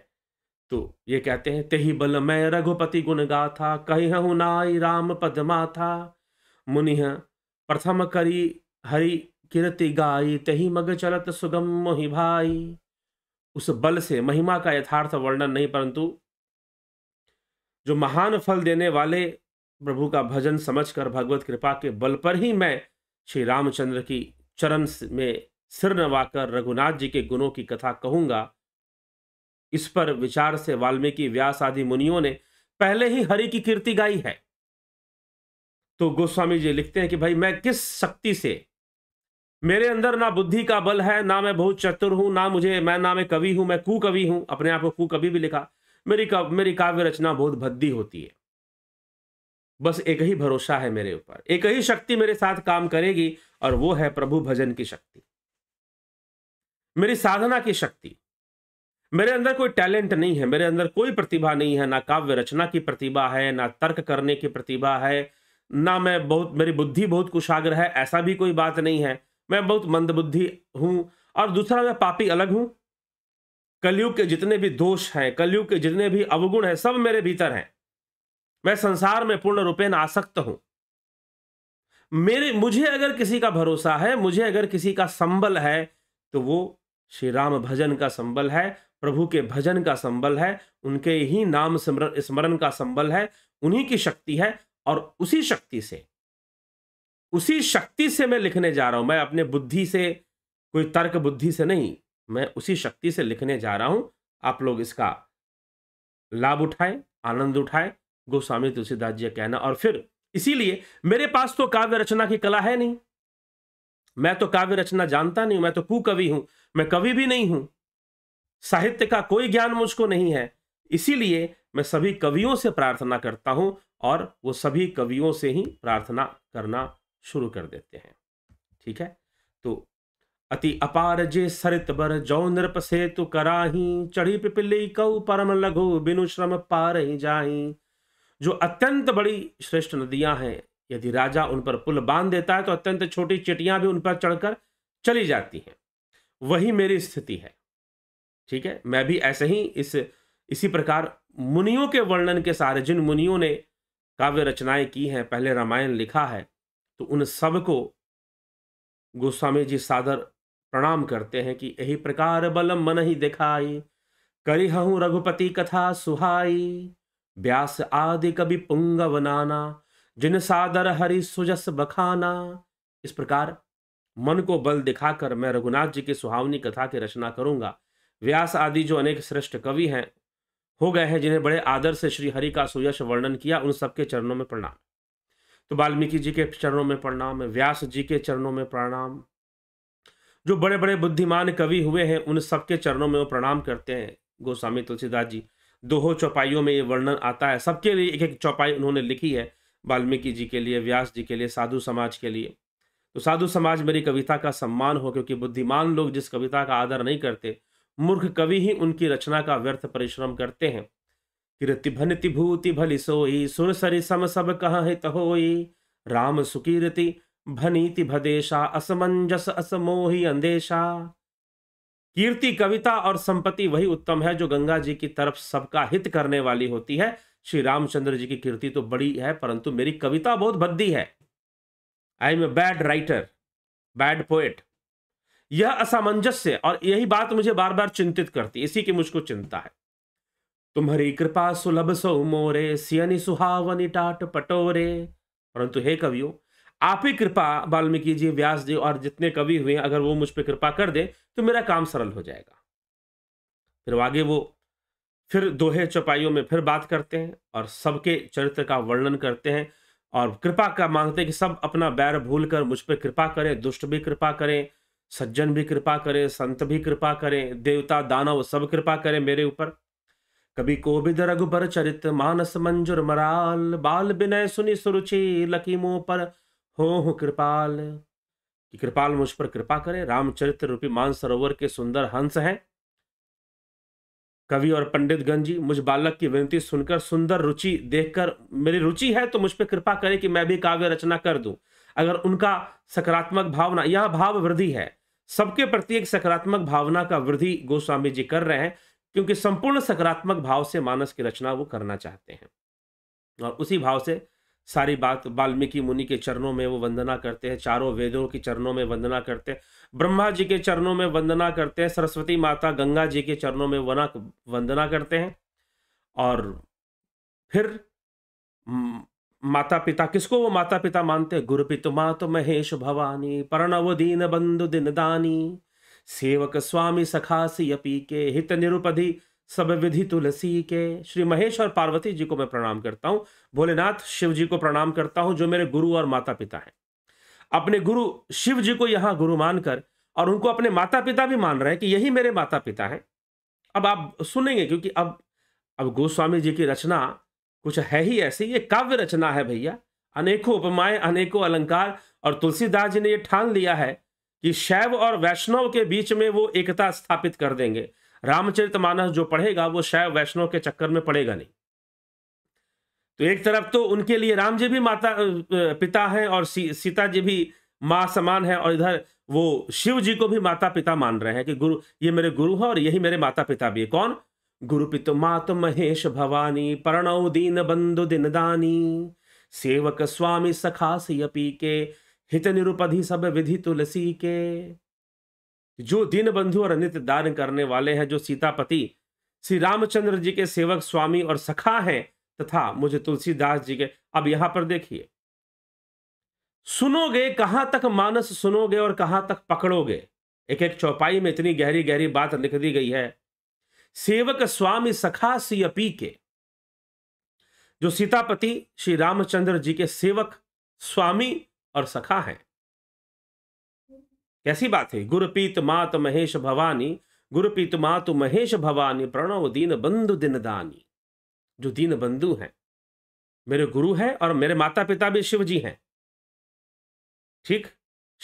तो ये कहते हैं तेही बल मैं रघुपति गुण गाथा कही हूँ नाई राम पदमा था मुनि प्रथम करी हरि कीर्ति गाई तही मग चलत सुगम मोहि भाई उस बल से महिमा का यथार्थ वर्णन नहीं परंतु जो महान फल देने वाले प्रभु का भजन समझकर भगवत कृपा के बल पर ही मैं श्री रामचंद्र की चरण में सिर नवाकर रघुनाथ जी के गुणों की कथा कहूंगा इस पर विचार से वाल्मीकि व्यास आदि मुनियों ने पहले ही हरि की कीर्ति गाई है तो गोस्वामी जी लिखते हैं कि भाई मैं किस शक्ति से मेरे अंदर ना बुद्धि का बल है ना मैं बहुत चतुर हूं ना मुझे मैं ना मैं कवि हूं मैं कुकवि हूं अपने आप को कुकवि भी लिखा मेरी कव, मेरी काव्य रचना बहुत भद्दी होती है बस एक ही भरोसा है मेरे ऊपर एक ही शक्ति मेरे साथ काम करेगी और वो है प्रभु भजन की शक्ति मेरी साधना की शक्ति मेरे अंदर कोई टैलेंट नहीं है मेरे अंदर कोई प्रतिभा नहीं है ना काव्य रचना की प्रतिभा है ना तर्क करने की प्रतिभा है ना मैं बहुत मेरी बुद्धि बहुत कुशाग्र है ऐसा भी कोई बात नहीं है मैं बहुत मंदबुद्धि हूँ और दूसरा मैं पापी अलग हूँ कलयुग के जितने भी दोष हैं कलयुग के जितने भी अवगुण हैं सब मेरे भीतर हैं मैं संसार में पूर्ण रूपेण आसक्त हूं मेरे मुझे अगर किसी का भरोसा है मुझे अगर किसी का संबल है तो वो श्री राम भजन का संबल है प्रभु के भजन का संबल है उनके ही नाम स्मरण स्मरण का संबल है उन्हीं की शक्ति है और उसी शक्ति से उसी शक्ति से मैं लिखने जा रहा हूं मैं अपने बुद्धि से कोई तर्क बुद्धि से नहीं मैं उसी शक्ति से लिखने जा रहा हूं आप लोग इसका लाभ उठाएं आनंद उठाएं गोस्वामी तुलसीदास जी का कहना और फिर इसीलिए मेरे पास तो काव्य रचना की कला है नहीं मैं तो काव्य रचना जानता नहीं हूं मैं तो कुकवि हूं मैं कवि भी नहीं हूं साहित्य का कोई ज्ञान मुझको नहीं है इसीलिए मैं सभी कवियों से प्रार्थना करता हूं और वो सभी कवियों से ही प्रार्थना करना शुरू कर देते हैं ठीक है तो अति अपार जे सरित बर जौ नृप से तु कराही चढ़ी पिपिली कऊ परम लघु बिनु श्रम पार ही जाही जो अत्यंत बड़ी श्रेष्ठ नदियां हैं यदि राजा उन पर पुल बांध देता है तो अत्यंत छोटी चिटियां भी उन पर चढ़कर चली जाती हैं वही मेरी स्थिति है ठीक है मैं भी ऐसे ही इस इसी प्रकार मुनियों के वर्णन के सारे जिन मुनियों ने काव्य रचनाएं की हैं पहले रामायण लिखा है तो उन सब को गोस्वामी जी सादर प्रणाम करते हैं कि यही प्रकार बलम मन ही दिखाई करी हूँ रघुपति कथा सुहाई व्यास आदि कवि पुंग बनाना जिन सादर हरि सुजस बखाना इस प्रकार मन को बल दिखाकर मैं रघुनाथ जी की सुहावनी कथा की रचना करूंगा व्यास आदि जो अनेक श्रेष्ठ कवि हैं हो गए हैं जिन्हें बड़े आदर से श्री हरि का सुयश वर्णन किया उन सबके चरणों में प्रणाम तो वाल्मीकि जी के चरणों में प्रणाम व्यास जी के चरणों में प्रणाम जो बड़े बड़े बुद्धिमान कवि हुए हैं उन सबके चरणों में वो प्रणाम करते हैं गोस्वामी तुलसीदास जी दोहो चौपाइयों में ये वर्णन आता है सबके लिए एक एक चौपाई उन्होंने लिखी है वाल्मीकि जी के लिए व्यास जी के लिए साधु समाज के लिए तो साधु समाज मेरी कविता का सम्मान हो क्योंकि बुद्धिमान लोग जिस कविता का आदर नहीं करते मूर्ख कवि ही उनकी रचना का व्यर्थ परिश्रम करते हैं कीर्ति भनति भूति भली सोई सुर सरि सम सब कहाँ हित होई राम सुकीर्ति भनीति भदेशा असमंजस असमोही अंदेशा कीर्ति कविता और संपत्ति वही उत्तम है जो गंगा जी की तरफ सबका हित करने वाली होती है श्री रामचंद्र जी की कीर्ति तो बड़ी है परंतु मेरी कविता बहुत भद्दी है I am a bad writer bad poet यह असामंजस्य और यही बात मुझे बार बार चिंतित करती इसी की मुझको चिंता है तुम्हारी कृपा सुलभ सो मोरे सियनी सुहावनी टाट पटोरे परंतु हे कवियों आप ही कृपा वाल्मीकि जी व्यास जी और जितने कवि हुए अगर वो मुझ पर कृपा कर दे तो मेरा काम सरल हो जाएगा फिर आगे वो फिर दोहे चौपाइयों में फिर बात करते हैं और सबके चरित्र का वर्णन करते हैं और कृपा का मांगते हैं कि सब अपना बैर भूल कर मुझ पर कृपा करें दुष्ट भी कृपा करें सज्जन भी कृपा करें संत भी कृपा करें देवता दानव सब कृपा करें मेरे ऊपर कभी कोविद रघुबर चरित मानस मंजुर मराल बाल विनय सुनि सुरुचि लकीमो पर हो कृपाल कि कृपाल मुझ पर कृपा करे रामचरित्र रूपी मानसरोवर के सुंदर हंस हैं कवि और पंडित गंजी मुझ बालक की विनती सुनकर सुंदर रुचि देखकर मेरी रुचि है तो मुझ पर कृपा करे कि मैं भी काव्य रचना कर दूं अगर उनका सकारात्मक भावना यह भाव वृद्धि है सबके प्रति एक सकारात्मक भावना का वृद्धि गोस्वामी जी कर रहे हैं क्योंकि संपूर्ण सकारात्मक भाव से मानस की रचना वो करना चाहते हैं और उसी भाव से सारी बात वाल्मीकि मुनि के चरणों में वो वंदना करते हैं चारों वेदों के चरणों में वंदना करते हैं ब्रह्मा जी के चरणों में वंदना करते हैं सरस्वती माता गंगा जी के चरणों में वना वंदना करते हैं और फिर माता पिता किसको वो माता पिता मानते हैं गुरु पितुमा तो महेश भवानी प्रणव दीन बंधु दिन दानी सेवक स्वामी सखासी अपी के हित निरुपधि सब विधि तुलसी के श्री महेश और पार्वती जी को मैं प्रणाम करता हूँ भोलेनाथ शिव जी को प्रणाम करता हूँ जो मेरे गुरु और माता पिता हैं अपने गुरु शिव जी को यहाँ गुरु मानकर और उनको अपने माता पिता भी मान रहे हैं कि यही मेरे माता पिता हैं अब आप सुनेंगे क्योंकि अब अब गोस्वामी जी की रचना कुछ है ही ऐसी ये काव्य रचना है भैया अनेकों उपमाएं अनेकों अलंकार और तुलसीदास जी ने ये ठान लिया है कि शैव और वैष्णव के बीच में वो एकता स्थापित कर देंगे रामचरित मानस जो पढ़ेगा वो शैव वैष्णव के चक्कर में पड़ेगा नहीं तो एक तरफ तो उनके लिए राम जी भी माता पिता हैं और सी, सीता जी भी माँ समान है और इधर वो शिव जी को भी माता पिता मान रहे हैं कि गुरु ये मेरे गुरु हैं और यही मेरे माता पिता भी है कौन गुरु पितु मात महेश भवानी प्रणव दीन बंधु दिन दानी सेवक स्वामी सखासी अपी के हित निरुपधि सब विधि तुलसी के जो बंधु और नित्य दान करने वाले हैं जो सीतापति श्री रामचंद्र जी के सेवक स्वामी और सखा हैं तथा मुझे तुलसीदास जी के अब यहां पर देखिए सुनोगे कहां तक मानस सुनोगे और कहां तक पकड़ोगे एक एक चौपाई में इतनी गहरी गहरी बात लिख दी गई है सेवक स्वामी सखा सी अपी के जो सीतापति श्री रामचंद्र जी के सेवक स्वामी और सखा हैं कैसी बात है गुरपीत मात महेश भवानी गुरपीत मात महेश भवानी प्रणव दीन बंधु दिन दानी जो दीन बंधु हैं मेरे गुरु हैं और मेरे माता पिता भी शिव जी हैं ठीक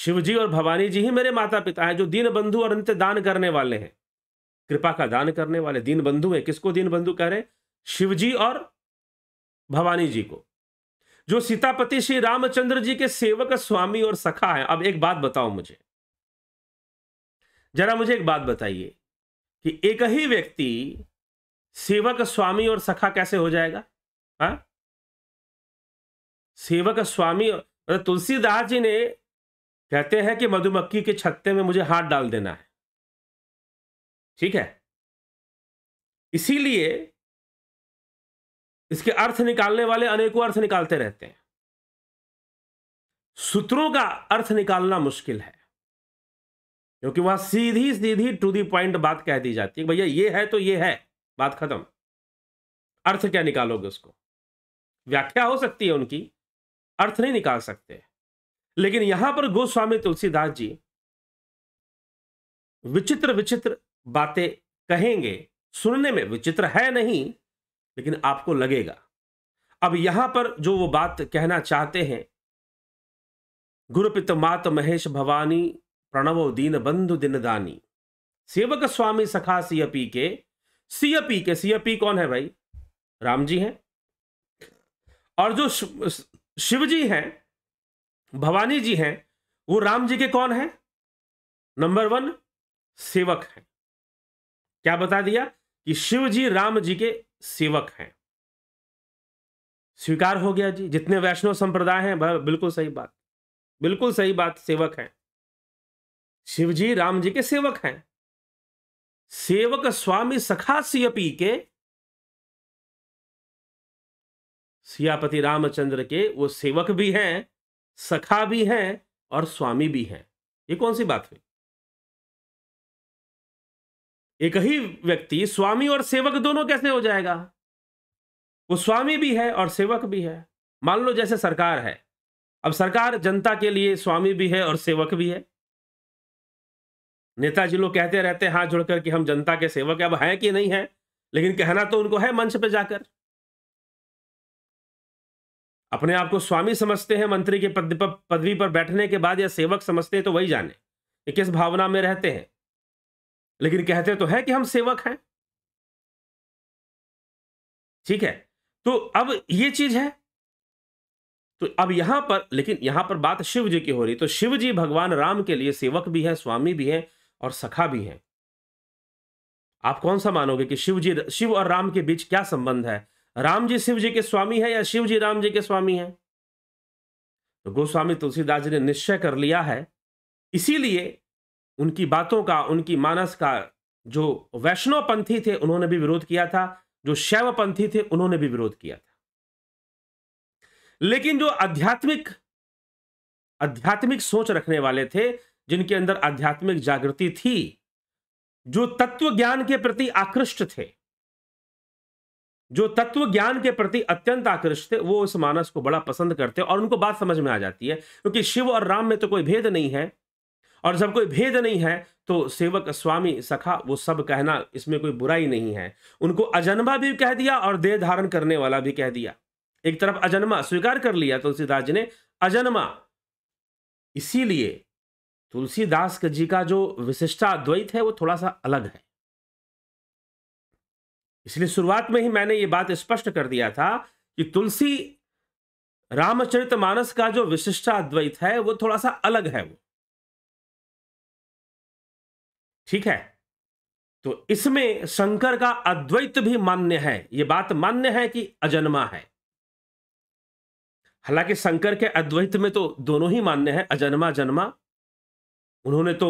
शिव जी और भवानी जी ही मेरे माता पिता हैं जो दीन बंधु और अंत्य दान करने वाले हैं कृपा का दान करने वाले दीन बंधु हैं किसको दीन बंधु कह रहे शिव जी और भवानी जी को जो सीतापति श्री रामचंद्र जी के सेवक स्वामी और सखा हैं अब एक बात बताओ मुझे जरा मुझे एक बात बताइए कि एक ही व्यक्ति सेवक स्वामी और सखा कैसे हो जाएगा हा? सेवक स्वामी मतलब तुलसीदास जी ने कहते हैं कि मधुमक्खी के छत्ते में मुझे हाथ डाल देना है ठीक है इसीलिए इसके अर्थ निकालने वाले अनेकों अर्थ निकालते रहते हैं सूत्रों का अर्थ निकालना मुश्किल है क्योंकि वहां सीधी सीधी टू दी पॉइंट बात कह दी जाती है भैया ये है तो ये है बात खत्म अर्थ क्या निकालोगे उसको व्याख्या हो सकती है उनकी अर्थ नहीं निकाल सकते लेकिन यहां पर गोस्वामी तुलसीदास जी विचित्र विचित्र बातें कहेंगे सुनने में विचित्र है नहीं लेकिन आपको लगेगा अब यहां पर जो वो बात कहना चाहते हैं गुरुपित मात महेश भवानी ಪ್ರಣವ दीनबंधु दिनदानी सेवक स्वामी सखा सीएपी के सीएपी के सीएपी कौन है भाई राम जी हैं और जो शिव जी हैं भवानी जी हैं वो राम जी के कौन हैं नंबर वन सेवक हैं क्या बता दिया कि शिव जी राम जी के सेवक हैं स्वीकार हो गया जी जितने वैष्णव संप्रदाय हैं बिल्कुल सही बात बिल्कुल सही बात सेवक हैं शिवजी राम जी के सेवक हैं सेवक स्वामी सखा सियपी के सियापति रामचंद्र के वो सेवक भी हैं सखा भी हैं और स्वामी भी हैं ये कौन सी बात हुई एक ही व्यक्ति स्वामी और सेवक दोनों कैसे हो जाएगा वो स्वामी भी है और सेवक भी है मान लो जैसे सरकार है अब सरकार जनता के लिए स्वामी भी है और सेवक भी है नेताजी लोग कहते रहते हैं हाथ जोड़कर कि हम जनता के सेवक अब हैं कि नहीं है लेकिन कहना तो उनको है मंच पे जाकर अपने आप को स्वामी समझते हैं मंत्री के पद पर पदवी पर बैठने के बाद या सेवक समझते हैं तो वही जाने कि किस भावना में रहते हैं लेकिन कहते तो है कि हम सेवक हैं ठीक है तो अब ये चीज है तो अब यहां पर लेकिन यहां पर बात शिव जी की हो रही तो शिव जी भगवान राम के लिए सेवक भी है स्वामी भी है और सखा भी हैं आप कौन सा मानोगे कि शिव जी शिव और राम के बीच क्या संबंध है राम जी शिव जी के स्वामी है या शिव जी राम जी के स्वामी है तो गोस्वामी तुलसीदास जी ने निश्चय कर लिया है इसीलिए उनकी बातों का उनकी मानस का जो वैष्णवपंथी थे उन्होंने भी विरोध किया था जो शैवपंथी थे उन्होंने भी विरोध किया था लेकिन जो आध्यात्मिक आध्यात्मिक सोच रखने वाले थे जिनके अंदर आध्यात्मिक जागृति थी जो तत्व ज्ञान के प्रति आकृष्ट थे जो तत्व ज्ञान के प्रति अत्यंत आकृष्ट थे वो इस मानस को बड़ा पसंद करते और उनको बात समझ में आ जाती है क्योंकि शिव और राम में तो कोई भेद नहीं है और जब कोई भेद नहीं है तो सेवक स्वामी सखा वो सब कहना इसमें कोई बुराई नहीं है उनको अजन्मा भी कह दिया और देह धारण करने वाला भी कह दिया एक तरफ अजन्मा स्वीकार कर लिया तुलसीदास तो जी ने अजन्मा इसीलिए तुलसीदास जी का जो विशिष्टा अद्वैत है वो थोड़ा सा अलग है इसलिए शुरुआत में ही मैंने ये बात स्पष्ट कर दिया था कि तुलसी रामचरित मानस का जो विशिष्टा अद्वैत है वो थोड़ा सा अलग है वो ठीक है तो इसमें शंकर का अद्वैत भी मान्य है ये बात मान्य है कि अजन्मा है हालांकि शंकर के अद्वैत में तो दोनों ही मान्य है अजन्मा जन्मा उन्होंने तो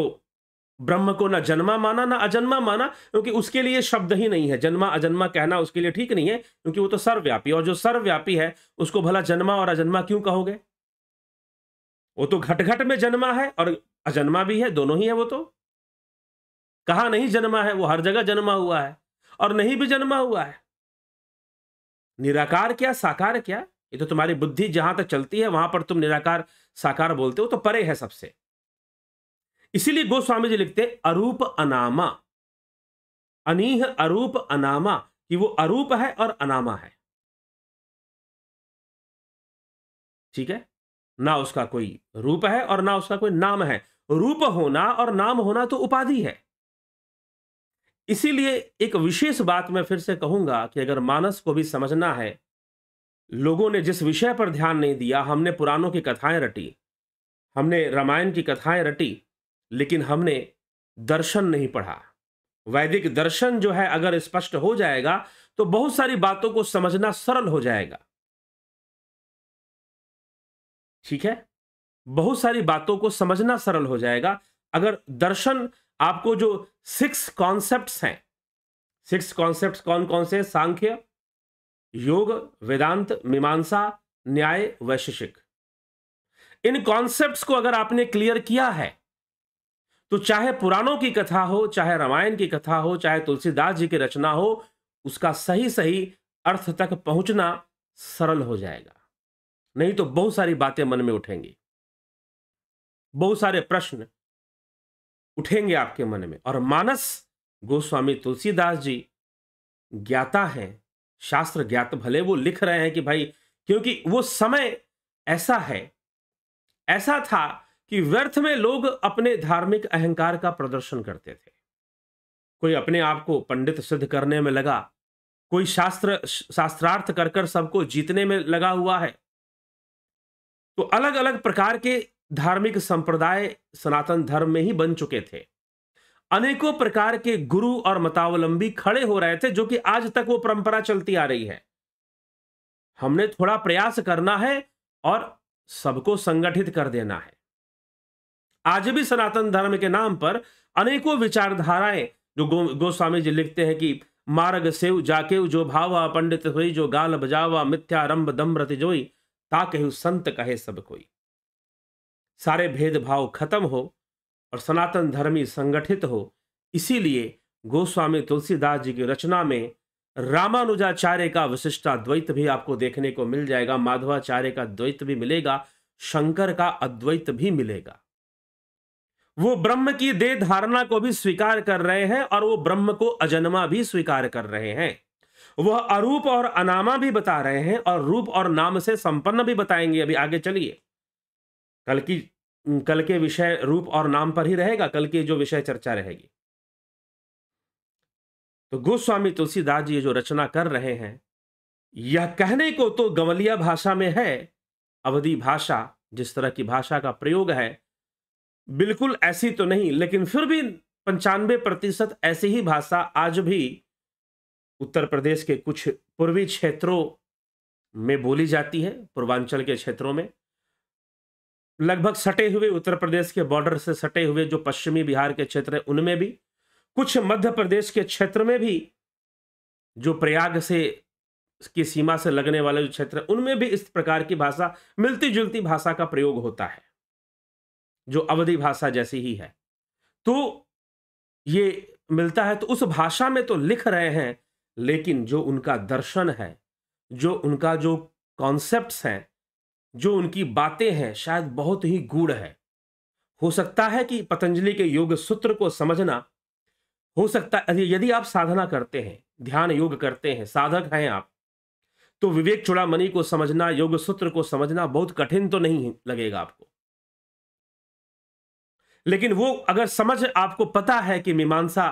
ब्रह्म को ना जन्मा माना ना अजन्मा माना क्योंकि उसके लिए शब्द ही नहीं है जन्मा अजन्मा कहना उसके लिए ठीक नहीं है क्योंकि वो तो सर्वव्यापी और जो सर्वव्यापी है उसको भला जन्मा और अजन्मा क्यों कहोगे वो तो घट घट में जन्मा है और अजन्मा भी है दोनों ही है वो तो कहा नहीं जन्मा है वो हर जगह जन्मा हुआ है और नहीं भी जन्मा हुआ है निराकार क्या साकार क्या ये तो तुम्हारी बुद्धि जहां तक चलती है वहां पर तुम निराकार साकार बोलते हो तो परे है सबसे इसीलिए गोस्वामी जी लिखते हैं अरूप अनामा अनीह अरूप अनामा कि वो अरूप है और अनामा है ठीक है ना उसका कोई रूप है और ना उसका कोई नाम है रूप होना और नाम होना तो उपाधि है इसीलिए एक विशेष बात मैं फिर से कहूंगा कि अगर मानस को भी समझना है लोगों ने जिस विषय पर ध्यान नहीं दिया हमने पुराणों की कथाएं रटी हमने रामायण की कथाएं रटी लेकिन हमने दर्शन नहीं पढ़ा वैदिक दर्शन जो है अगर स्पष्ट हो जाएगा तो बहुत सारी बातों को समझना सरल हो जाएगा ठीक है बहुत सारी बातों को समझना सरल हो जाएगा अगर दर्शन आपको जो सिक्स कॉन्सेप्ट्स हैं सिक्स कॉन्सेप्ट्स कौन कौन से सांख्य योग वेदांत मीमांसा न्याय वैशिषिक इन कॉन्सेप्ट्स को अगर आपने क्लियर किया है तो चाहे पुराणों की कथा हो चाहे रामायण की कथा हो चाहे तुलसीदास जी की रचना हो उसका सही सही अर्थ तक पहुंचना सरल हो जाएगा नहीं तो बहुत सारी बातें मन में उठेंगी बहुत सारे प्रश्न उठेंगे आपके मन में और मानस गोस्वामी तुलसीदास जी ज्ञाता हैं शास्त्र ज्ञात भले वो लिख रहे हैं कि भाई क्योंकि वो समय ऐसा है ऐसा था कि व्यर्थ में लोग अपने धार्मिक अहंकार का प्रदर्शन करते थे कोई अपने आप को पंडित सिद्ध करने में लगा कोई शास्त्र शास्त्रार्थ कर कर सबको जीतने में लगा हुआ है तो अलग अलग प्रकार के धार्मिक संप्रदाय सनातन धर्म में ही बन चुके थे अनेकों प्रकार के गुरु और मतावलंबी खड़े हो रहे थे जो कि आज तक वो परंपरा चलती आ रही है हमने थोड़ा प्रयास करना है और सबको संगठित कर देना है आज भी सनातन धर्म के नाम पर अनेकों विचारधाराएं जो गो, गोस्वामी जी लिखते हैं कि मार्ग सेव जाके जो भावा पंडित हुई जो गाल बजावा मिथ्या मिथ्यारंभ दम जोई ताके संत कहे सब कोई सारे भेदभाव खत्म हो और सनातन धर्मी संगठित हो इसीलिए गोस्वामी तुलसीदास जी की रचना में रामानुजाचार्य का विशिष्टा द्वैत भी आपको देखने को मिल जाएगा माधवाचार्य का द्वैत भी मिलेगा शंकर का अद्वैत भी मिलेगा वो ब्रह्म की दे धारणा को भी स्वीकार कर रहे हैं और वो ब्रह्म को अजन्मा भी स्वीकार कर रहे हैं वह अरूप और अनामा भी बता रहे हैं और रूप और नाम से संपन्न भी बताएंगे अभी आगे चलिए कल की कल के विषय रूप और नाम पर ही रहेगा कल की जो विषय चर्चा रहेगी तो गोस्वामी तुलसीदास जी जो रचना कर रहे हैं यह कहने को तो गवलिया भाषा में है अवधि भाषा जिस तरह की भाषा का प्रयोग है बिल्कुल ऐसी तो नहीं लेकिन फिर भी पंचानवे प्रतिशत ऐसी ही भाषा आज भी उत्तर प्रदेश के कुछ पूर्वी क्षेत्रों में बोली जाती है पूर्वांचल के क्षेत्रों में लगभग सटे हुए उत्तर प्रदेश के बॉर्डर से सटे हुए जो पश्चिमी बिहार के क्षेत्र हैं उनमें भी कुछ मध्य प्रदेश के क्षेत्र में भी जो प्रयाग से की सीमा से लगने वाले जो क्षेत्र हैं उनमें भी इस प्रकार की भाषा मिलती जुलती भाषा का प्रयोग होता है जो अवधि भाषा जैसी ही है तो ये मिलता है तो उस भाषा में तो लिख रहे हैं लेकिन जो उनका दर्शन है जो उनका जो कॉन्सेप्ट्स हैं जो उनकी बातें हैं शायद बहुत ही गूढ़ है हो सकता है कि पतंजलि के योग सूत्र को समझना हो सकता है यदि आप साधना करते हैं ध्यान योग करते हैं साधक हैं आप तो विवेक चुड़ामणि को समझना योग सूत्र को समझना बहुत कठिन तो नहीं लगेगा आपको लेकिन वो अगर समझ आपको पता है कि मीमांसा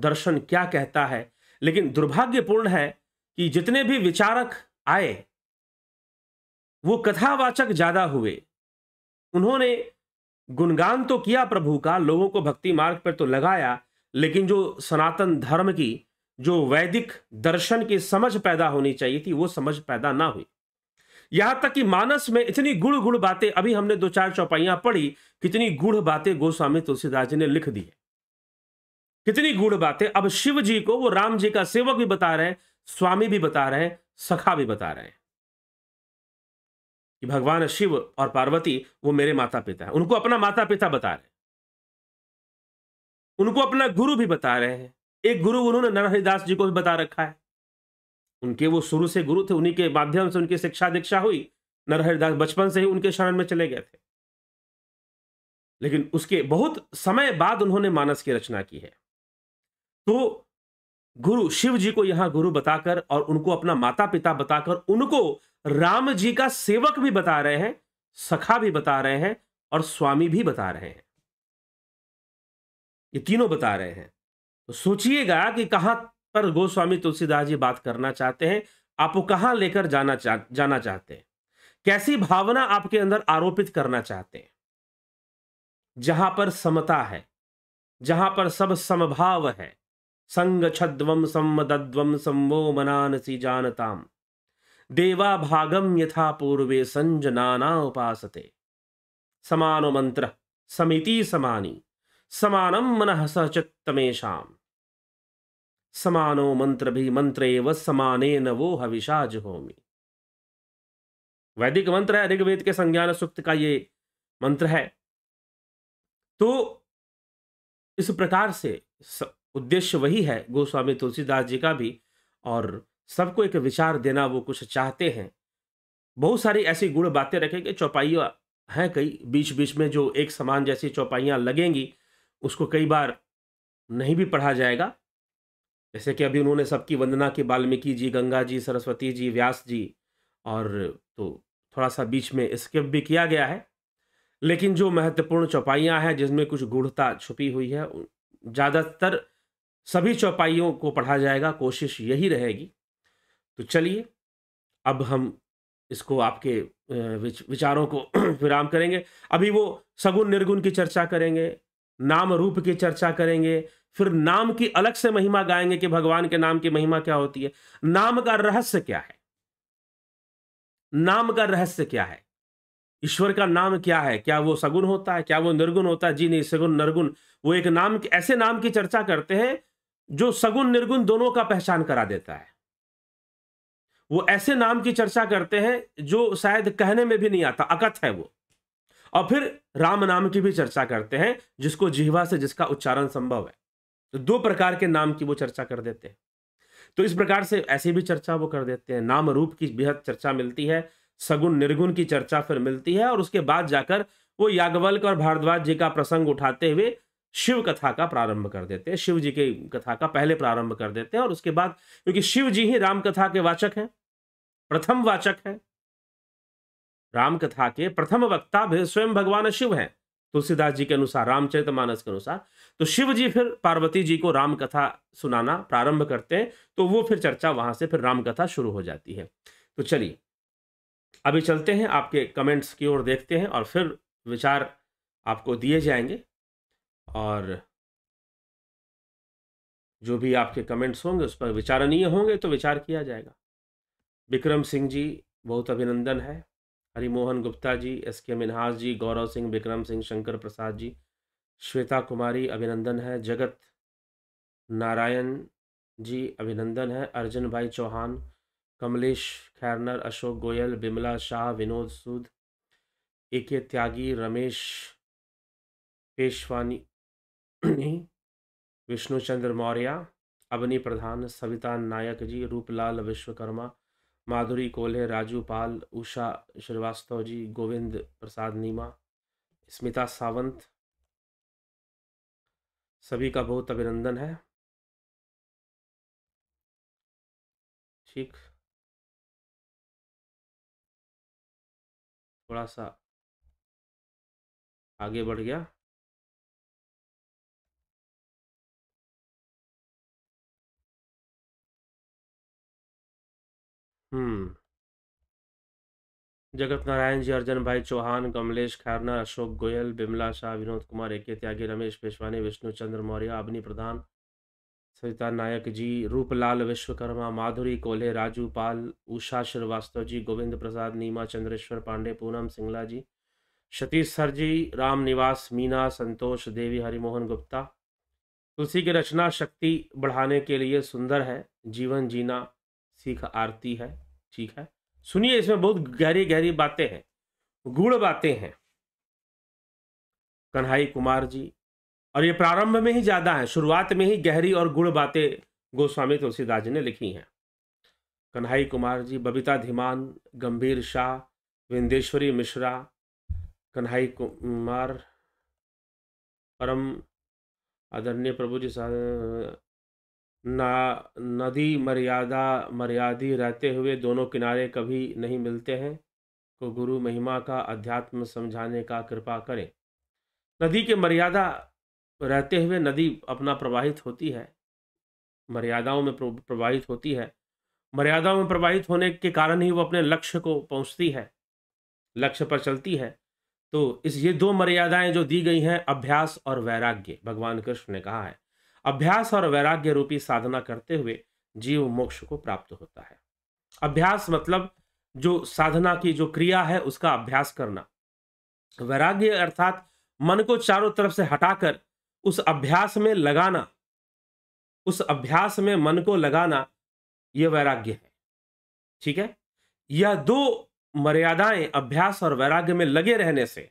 दर्शन क्या कहता है लेकिन दुर्भाग्यपूर्ण है कि जितने भी विचारक आए वो कथावाचक ज्यादा हुए उन्होंने गुणगान तो किया प्रभु का लोगों को भक्ति मार्ग पर तो लगाया लेकिन जो सनातन धर्म की जो वैदिक दर्शन की समझ पैदा होनी चाहिए थी वो समझ पैदा ना हुई यहां तक कि मानस में इतनी गुड़ गुड़ बातें अभी हमने दो चार चौपाइयां पढ़ी कितनी गुड़ बातें गोस्वामी तुलसीदास जी ने लिख दी है कितनी गुड़ बातें अब शिव जी को वो राम जी का सेवक भी बता रहे हैं स्वामी भी बता रहे हैं सखा भी बता रहे हैं कि भगवान शिव और पार्वती वो मेरे माता पिता हैं उनको अपना माता पिता बता रहे हैं उनको अपना गुरु भी बता रहे हैं एक गुरु उन्होंने नरहरिदास जी को भी बता रखा है उनके वो शुरू से गुरु थे उन्हीं के माध्यम से उनकी शिक्षा दीक्षा हुई नरहरिदास बचपन से ही उनके शरण में चले गए थे लेकिन उसके बहुत समय बाद उन्होंने मानस की रचना की है तो गुरु शिव जी को यहां गुरु बताकर और उनको अपना माता पिता बताकर उनको राम जी का सेवक भी बता रहे हैं सखा भी बता रहे हैं और स्वामी भी बता रहे हैं ये तीनों बता रहे हैं तो सोचिएगा कि कहां पर गोस्वामी तुलसीदास जी बात करना चाहते हैं आपको कहाँ लेकर जाना चाह जाना चाहते हैं कैसी भावना आपके अंदर आरोपित करना चाहते हैं जहां पर समता है जहां पर सब समभाव है संग छद्वम सम्मदद्वम सम्भो मनानसी जानताम देवा भागम यथा पूर्वे नाना उपासते समानो मंत्र समिति समानी समानम मन सचित्तमेशाम समानो मंत्र भी मंत्र एवं समाने वो हविषाज होमी वैदिक मंत्र है ऋग्वेद के संज्ञान सूक्त का ये मंत्र है तो इस प्रकार से उद्देश्य वही है गोस्वामी तुलसीदास जी का भी और सबको एक विचार देना वो कुछ चाहते हैं बहुत सारी ऐसी गुड़ बातें रखेंगे चौपाइयाँ हैं कई बीच बीच में जो एक समान जैसी चौपाइयाँ लगेंगी उसको कई बार नहीं भी पढ़ा जाएगा जैसे कि अभी उन्होंने सबकी वंदना की वाल्मीकि जी गंगा जी सरस्वती जी व्यास जी और तो थोड़ा सा बीच में स्किप भी किया गया है लेकिन जो महत्वपूर्ण चौपाइयाँ हैं जिसमें कुछ गूढ़ता छुपी हुई है ज़्यादातर सभी चौपाइयों को पढ़ा जाएगा कोशिश यही रहेगी तो चलिए अब हम इसको आपके विचारों को विराम करेंगे अभी वो सगुण निर्गुण की चर्चा करेंगे नाम रूप की चर्चा करेंगे फिर नाम की अलग से महिमा गाएंगे कि भगवान के नाम की महिमा क्या होती है नाम का रहस्य क्या है नाम का रहस्य क्या है ईश्वर का नाम क्या है क्या वो सगुण होता है क्या वो निर्गुण होता है जी नहीं सगुण निर्गुण वो एक नाम ऐसे नाम की चर्चा करते हैं जो सगुण निर्गुण दोनों का पहचान करा देता है वो ऐसे नाम की चर्चा करते हैं जो शायद कहने में भी नहीं आता अकथ है वो और फिर राम नाम की भी चर्चा करते हैं जिसको जिहवा से जिसका उच्चारण संभव है तो दो प्रकार के नाम की वो चर्चा कर देते हैं तो इस प्रकार से ऐसी भी चर्चा वो कर देते हैं नाम रूप की बेहद चर्चा मिलती है सगुण निर्गुण की चर्चा फिर मिलती है और उसके बाद जाकर वो याग्वल्क और भारद्वाज जी का प्रसंग उठाते हुए शिव कथा का प्रारंभ कर देते हैं शिव जी के कथा का पहले प्रारंभ कर देते हैं और उसके बाद क्योंकि शिव जी ही राम कथा के वाचक हैं प्रथम वाचक हैं राम कथा के प्रथम वक्ता भी स्वयं भगवान शिव हैं तुलसीदास जी के अनुसार रामचरित मानस के अनुसार तो शिव जी फिर पार्वती जी को राम कथा सुनाना प्रारंभ करते हैं तो वो फिर चर्चा वहां से फिर राम कथा शुरू हो जाती है तो चलिए अभी चलते हैं आपके कमेंट्स की ओर देखते हैं और फिर विचार आपको दिए जाएंगे और जो भी आपके कमेंट्स होंगे उस पर विचारणीय होंगे तो विचार किया जाएगा विक्रम सिंह जी बहुत अभिनंदन है हरिमोहन गुप्ता जी एस के मिनहास जी गौरव सिंह विक्रम सिंह शंकर प्रसाद जी श्वेता कुमारी अभिनंदन है जगत नारायण जी अभिनंदन है अर्जन भाई चौहान कमलेश खैरनर अशोक गोयल बिमला शाह विनोद सूद ए के त्यागी रमेश पेशवानी विष्णुचंद्र मौर्य अवनी प्रधान सविता नायक जी रूपलाल विश्वकर्मा माधुरी कोल्हे राजू पाल उषा श्रीवास्तव जी गोविंद प्रसाद नीमा स्मिता सावंत सभी का बहुत अभिनंदन है ठीक थोड़ा सा आगे बढ़ गया हम्म। जगत नारायण जी, अर्जन भाई चौहान, कमलेश खैरना, अशोक गोयल, बिमला शाह, विनोद कुमार, एके त्यागी, रमेश पेशवानी, विष्णु चंद्र मौर्य, अवनी प्रधान, सविता नायक जी, रूपलाल विश्वकर्मा, माधुरी कोल्हे, राजू पाल, उषा श्रीवास्तव जी, गोविंद प्रसाद, नीमा चंद्रेश्वर पांडे, पूनम सिंगला जी, सतीश सर जी, राम निवास, मीना, संतोष देवी, हरिमोहन गुप्ता तुलसी की रचना शक्ति बढ़ाने के लिए सुंदर है जीवन जीना सिख आरती है ठीक है सुनिए इसमें बहुत गहरी गहरी बातें हैं गुड़ बातें हैं कन्हई कुमार जी और ये प्रारंभ में ही ज़्यादा है शुरुआत में ही गहरी और गुड़ बातें गोस्वामी तुलसीदास जी ने लिखी हैं कन्हई कुमार जी बबीता धीमान गंभीर शाह विंदेश्वरी मिश्रा कन्हई कुमार परम आदरणीय प्रभु जी ना नदी मर्यादा मर्यादी रहते हुए दोनों किनारे कभी नहीं मिलते हैं को तो गुरु महिमा का अध्यात्म समझाने का कृपा करें नदी के मर्यादा रहते हुए नदी अपना प्रवाहित होती है मर्यादाओं में प्रवाहित होती है मर्यादाओं में प्रवाहित होने के कारण ही वो अपने लक्ष्य को पहुंचती है लक्ष्य पर चलती है तो इस ये दो मर्यादाएं जो दी गई हैं अभ्यास और वैराग्य भगवान कृष्ण ने कहा है अभ्यास और वैराग्य रूपी साधना करते हुए जीव मोक्ष को प्राप्त होता है अभ्यास मतलब जो साधना की जो क्रिया है उसका अभ्यास करना वैराग्य अर्थात मन को चारों तरफ से हटाकर उस अभ्यास में लगाना उस अभ्यास में मन को लगाना यह वैराग्य है ठीक है यह दो मर्यादाएं अभ्यास और वैराग्य में लगे रहने से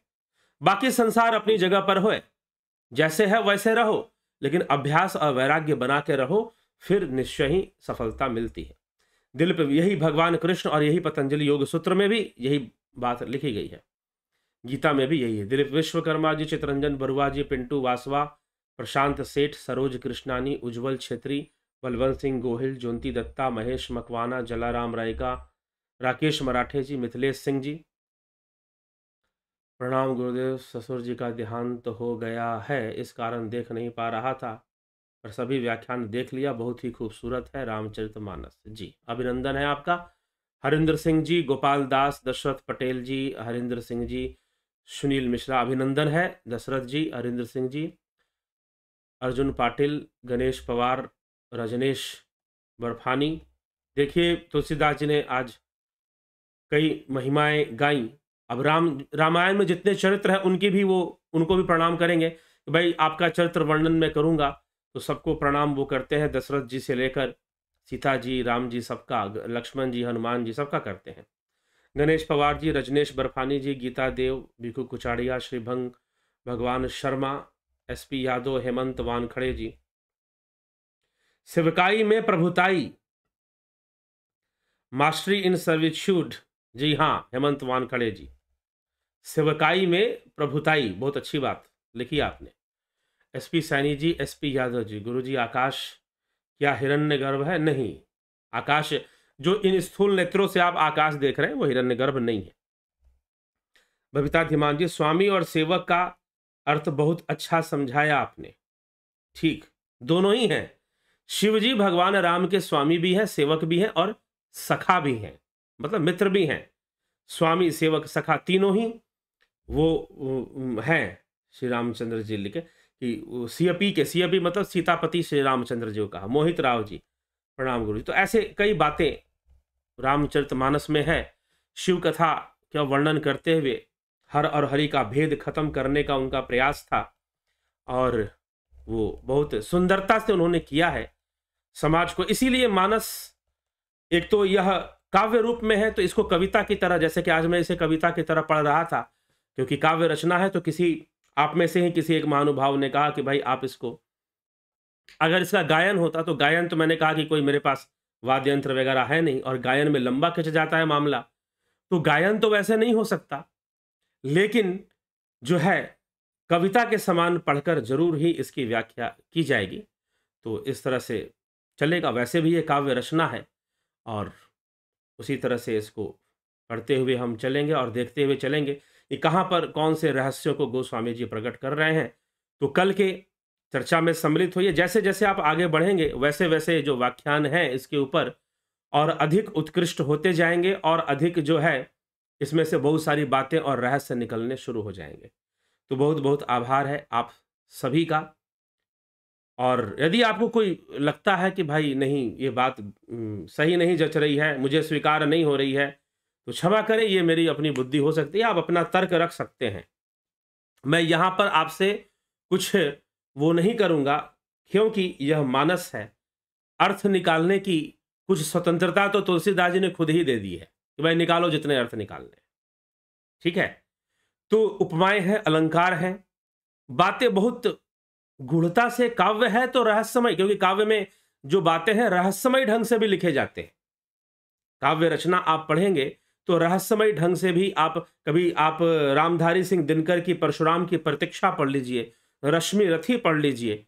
बाकी संसार अपनी जगह पर होए जैसे है वैसे रहो लेकिन अभ्यास और वैराग्य बना के रहो फिर निश्चय ही सफलता मिलती है दिल पर यही भगवान कृष्ण और यही पतंजलि योग सूत्र में भी यही बात लिखी गई है गीता में भी यही है दिलीप विश्वकर्मा जी चितरंजन बरुआ जी पिंटू वासवा प्रशांत सेठ सरोज कृष्णानी उज्जवल छेत्री बलवंत सिंह गोहिल ज्योति दत्ता महेश मकवाना जलाराम रायका राकेश मराठे जी मिथिलेश सिंह जी प्रणाम गुरुदेव ससुर जी का देहांत तो हो गया है इस कारण देख नहीं पा रहा था पर सभी व्याख्यान देख लिया बहुत ही खूबसूरत है रामचरित मानस जी अभिनंदन है आपका हरिंद्र सिंह जी गोपाल दास दशरथ पटेल जी हरिंद्र सिंह जी सुनील मिश्रा अभिनंदन है दशरथ जी हरिंद्र सिंह जी अर्जुन पाटिल गणेश पवार रजनेश बर्फानी देखिए तुलसीदास जी ने आज कई महिमाएं गाई अब राम रामायण में जितने चरित्र हैं उनकी भी वो उनको भी प्रणाम करेंगे कि भाई आपका चरित्र वर्णन मैं करूँगा तो सबको प्रणाम वो करते हैं दशरथ जी से लेकर सीता जी राम जी सबका लक्ष्मण जी हनुमान जी सबका करते हैं गणेश पवार जी रजनेश बर्फानी जी गीता देव भिखू कुचाड़िया श्रीभंग भगवान शर्मा एसपी यादव हेमंत वानखड़े जी सिवकाई में प्रभुताई मास्टरी इन सर्विट्यूड जी हाँ हेमंत वानखड़े जी सेवकाई में प्रभुताई बहुत अच्छी बात लिखी आपने S P Saini ji S P Yadav ji गुरु जी आकाश क्या हिरण्य गर्भ है नहीं आकाश जो इन स्थूल नेत्रों से आप आकाश देख रहे हैं वो हिरण्य गर्भ नहीं है बबिता धीमान जी स्वामी और सेवक का अर्थ बहुत अच्छा समझाया आपने ठीक दोनों ही हैं शिव जी भगवान राम के स्वामी भी हैं सेवक भी हैं और सखा भी हैं मतलब मित्र भी हैं स्वामी सेवक सखा तीनों ही वो हैं श्री रामचंद्र जी लिखे कि सीएपी के सीएपी मतलब सीतापति श्री रामचंद्र जी का मोहित राव जी प्रणाम गुरु जी तो ऐसे कई बातें रामचरित मानस में है शिव कथा का वर्णन करते हुए हर और हरि का भेद खत्म करने का उनका प्रयास था और वो बहुत सुंदरता से उन्होंने किया है समाज को इसीलिए मानस एक तो यह काव्य रूप में है तो इसको कविता की तरह जैसे कि आज मैं इसे कविता की तरह पढ़ रहा था क्योंकि काव्य रचना है तो किसी आप में से ही किसी एक महानुभाव ने कहा कि भाई आप इसको अगर इसका गायन होता तो गायन तो मैंने कहा कि कोई मेरे पास वाद्य यंत्र वगैरह है नहीं और गायन में लंबा खिंच जाता है मामला तो गायन तो वैसे नहीं हो सकता लेकिन जो है कविता के समान पढ़कर जरूर ही इसकी व्याख्या की जाएगी तो इस तरह से चलेगा वैसे भी ये काव्य रचना है और उसी तरह से इसको पढ़ते हुए हम चलेंगे और देखते हुए चलेंगे कि कहाँ पर कौन से रहस्यों को गोस्वामी जी प्रकट कर रहे हैं तो कल के चर्चा में सम्मिलित होइए जैसे जैसे आप आगे बढ़ेंगे वैसे वैसे जो व्याख्यान है इसके ऊपर और अधिक उत्कृष्ट होते जाएंगे और अधिक जो है इसमें से बहुत सारी बातें और रहस्य निकलने शुरू हो जाएंगे तो बहुत बहुत आभार है आप सभी का और यदि आपको कोई लगता है कि भाई नहीं ये बात सही नहीं जच रही है मुझे स्वीकार नहीं हो रही है तो क्षमा करें ये मेरी अपनी बुद्धि हो सकती है आप अपना तर्क रख सकते हैं मैं यहाँ पर आपसे कुछ वो नहीं करूँगा क्योंकि यह मानस है अर्थ निकालने की कुछ स्वतंत्रता तो तुलसीदास जी ने खुद ही दे दी है कि भाई निकालो जितने अर्थ निकालने ठीक है तो उपमाएं हैं अलंकार हैं बातें बहुत गुणता से काव्य है तो रहस्यमय क्योंकि काव्य में जो बातें हैं रहस्यमय ढंग से भी लिखे जाते हैं काव्य रचना आप पढ़ेंगे तो रहस्यमय ढंग से भी आप कभी आप रामधारी सिंह दिनकर की परशुराम की प्रतीक्षा पढ़ लीजिए रश्मि रथी पढ़ लीजिए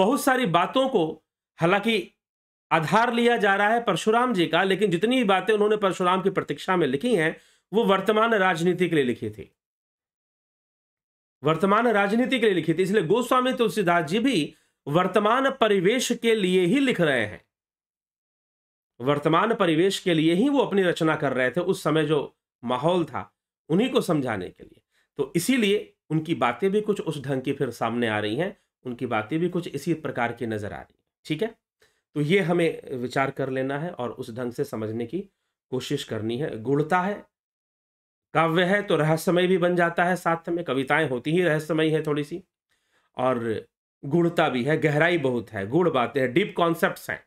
बहुत सारी बातों को हालांकि आधार लिया जा रहा है परशुराम जी का लेकिन जितनी भी बातें उन्होंने परशुराम की प्रतीक्षा में लिखी हैं वो वर्तमान राजनीति के लिए लिखी थी वर्तमान राजनीति के लिए लिखी थी इसलिए गोस्वामी तुलसीदास जी भी वर्तमान परिवेश के लिए ही लिख रहे हैं वर्तमान परिवेश के लिए ही वो अपनी रचना कर रहे थे उस समय जो माहौल था उन्हीं को समझाने के लिए तो इसीलिए उनकी बातें भी कुछ उस ढंग की फिर सामने आ रही हैं उनकी बातें भी कुछ इसी प्रकार की नज़र आ रही हैं ठीक है तो ये हमें विचार कर लेना है और उस ढंग से समझने की कोशिश करनी है गुणता है काव्य है तो रहस्यमय भी बन जाता है साथ में कविताएं होती ही रहस्यमय है थोड़ी सी और गुणता भी है गहराई बहुत है गुड़ बातें हैं डीप कॉन्सेप्ट्स हैं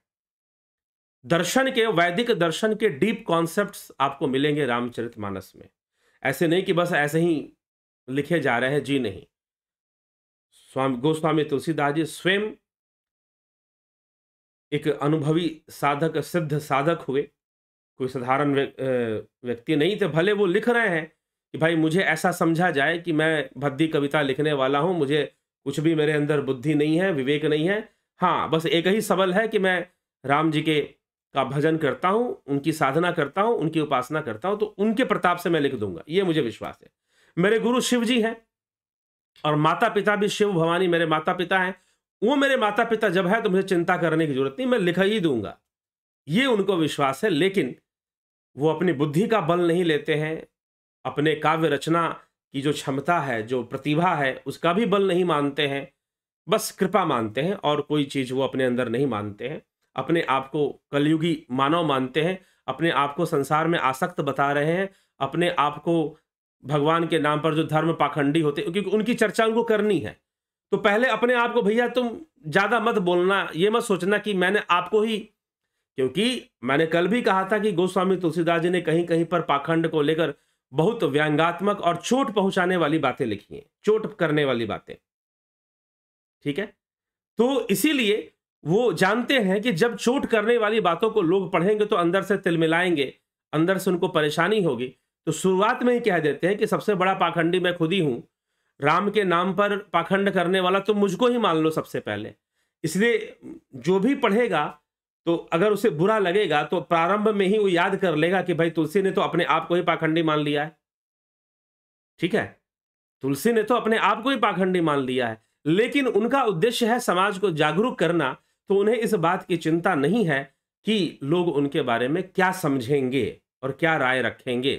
दर्शन के वैदिक दर्शन के डीप कॉन्सेप्ट्स आपको मिलेंगे रामचरितमानस में ऐसे नहीं कि बस ऐसे ही लिखे जा रहे हैं जी नहीं स्वामी गोस्वामी तुलसीदास जी स्वयं एक अनुभवी साधक सिद्ध साधक हुए कोई साधारण व्यक्ति नहीं थे भले वो लिख रहे हैं कि भाई मुझे ऐसा समझा जाए कि मैं भद्दी कविता लिखने वाला हूँ मुझे कुछ भी मेरे अंदर बुद्धि नहीं है विवेक नहीं है हाँ बस एक ही सबल है कि मैं राम जी के का भजन करता हूँ उनकी साधना करता हूँ उनकी उपासना करता हूँ तो उनके प्रताप से मैं लिख दूंगा ये मुझे विश्वास है मेरे गुरु शिव जी हैं और माता पिता भी शिव भवानी मेरे माता पिता हैं वो मेरे माता पिता जब है तो मुझे चिंता करने की जरूरत नहीं मैं लिख ही दूंगा ये उनको विश्वास है लेकिन वो अपनी बुद्धि का बल नहीं लेते हैं अपने काव्य रचना की जो क्षमता है जो प्रतिभा है उसका भी बल नहीं मानते हैं बस कृपा मानते हैं और कोई चीज़ वो अपने अंदर नहीं मानते हैं अपने आप को कलयुगी मानव मानते हैं अपने आप को संसार में आसक्त बता रहे हैं अपने आप को भगवान के नाम पर जो धर्म पाखंडी होते क्योंकि उनकी चर्चा उनको करनी है तो पहले अपने आप को भैया तुम ज़्यादा मत बोलना ये मत सोचना कि मैंने आपको ही क्योंकि मैंने कल भी कहा था कि गोस्वामी तुलसीदास जी ने कहीं कहीं पर पाखंड को लेकर बहुत व्यंगात्मक और चोट पहुंचाने वाली बातें लिखी हैं चोट करने वाली बातें ठीक है तो इसीलिए वो जानते हैं कि जब चोट करने वाली बातों को लोग पढ़ेंगे तो अंदर से तिलमिलाएंगे अंदर से उनको परेशानी होगी तो शुरुआत में ही कह देते हैं कि सबसे बड़ा पाखंडी मैं खुद ही हूँ राम के नाम पर पाखंड करने वाला तो मुझको ही मान लो सबसे पहले इसलिए जो भी पढ़ेगा तो अगर उसे बुरा लगेगा तो प्रारंभ में ही वो याद कर लेगा कि भाई तुलसी ने तो अपने आप को ही पाखंडी मान लिया है ठीक है तुलसी ने तो अपने आप को ही पाखंडी मान लिया है लेकिन उनका उद्देश्य है समाज को जागरूक करना तो उन्हें इस बात की चिंता नहीं है कि लोग उनके बारे में क्या समझेंगे और क्या राय रखेंगे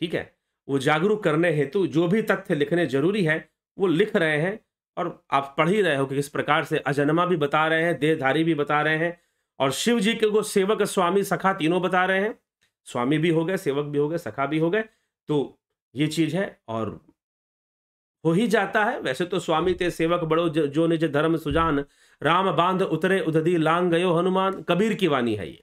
ठीक है वो जागरूक करने हेतु जो भी तथ्य लिखने जरूरी है वो लिख रहे हैं और आप पढ़ ही रहे हो कि किस प्रकार से अजन्मा भी बता रहे हैं देहधारी भी बता रहे हैं और शिव जी के वो सेवक स्वामी सखा तीनों बता रहे हैं स्वामी भी हो गए सेवक भी हो गए सखा भी हो गए तो ये चीज़ है और हो ही जाता है वैसे तो स्वामी थे सेवक बड़ो जो निज धर्म सुजान राम बांध उतरे उदधि लांग गयो हनुमान कबीर की वाणी है ये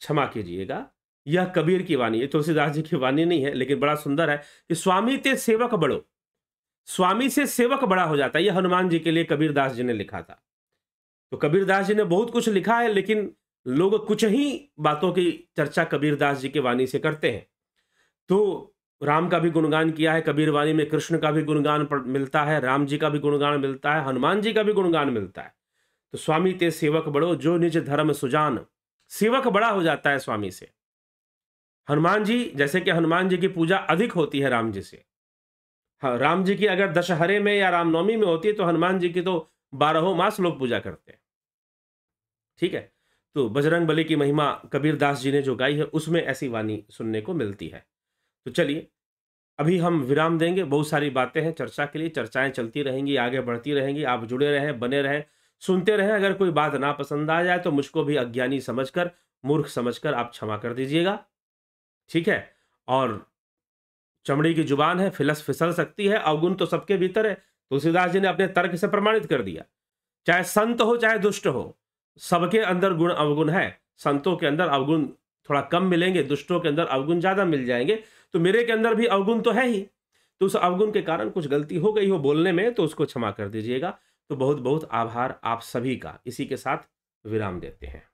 क्षमा कीजिएगा यह कबीर की वाणी है तुलसीदास जी की वाणी नहीं है लेकिन बड़ा सुंदर है कि स्वामी ते सेवक बड़ो स्वामी से सेवक बड़ा हो जाता है यह हनुमान जी के लिए कबीरदास जी ने लिखा था तो कबीरदास जी ने बहुत कुछ लिखा है लेकिन लोग कुछ ही बातों की चर्चा कबीरदास जी के वाणी से करते हैं तो राम का भी गुणगान किया है कबीरवाणी में कृष्ण का भी गुणगान मिलता है राम जी का भी गुणगान मिलता है हनुमान जी का भी गुणगान मिलता है तो स्वामी ते सेवक बड़ो जो निज धर्म सुजान सेवक बड़ा हो जाता है स्वामी से हनुमान जी जैसे कि हनुमान जी की पूजा अधिक होती है राम जी से हाँ राम जी की अगर दशहरे में या रामनवमी में होती है तो हनुमान जी की तो बारहों मास लोग पूजा करते हैं ठीक है तो बजरंग बली की महिमा कबीरदास जी ने जो गाई है उसमें ऐसी वाणी सुनने को मिलती है तो चलिए अभी हम विराम देंगे बहुत सारी बातें हैं चर्चा के लिए चर्चाएं चलती रहेंगी आगे बढ़ती रहेंगी आप जुड़े रहें बने रहें सुनते रहें अगर कोई बात ना पसंद आ जाए तो मुझको भी अज्ञानी समझकर मूर्ख समझकर आप क्षमा कर दीजिएगा ठीक है और चमड़ी की जुबान है फिलस फिसल सकती है अवगुण तो सबके भीतर है तुलसीदास जी ने अपने तर्क से प्रमाणित कर दिया चाहे संत हो चाहे दुष्ट हो सबके अंदर गुण अवगुण है संतों के अंदर अवगुण थोड़ा कम मिलेंगे दुष्टों के अंदर अवगुण ज़्यादा मिल जाएंगे तो मेरे के अंदर भी अवगुण तो है ही तो उस अवगुण के कारण कुछ गलती हो गई हो बोलने में तो उसको क्षमा कर दीजिएगा तो बहुत बहुत आभार आप सभी का इसी के साथ विराम देते हैं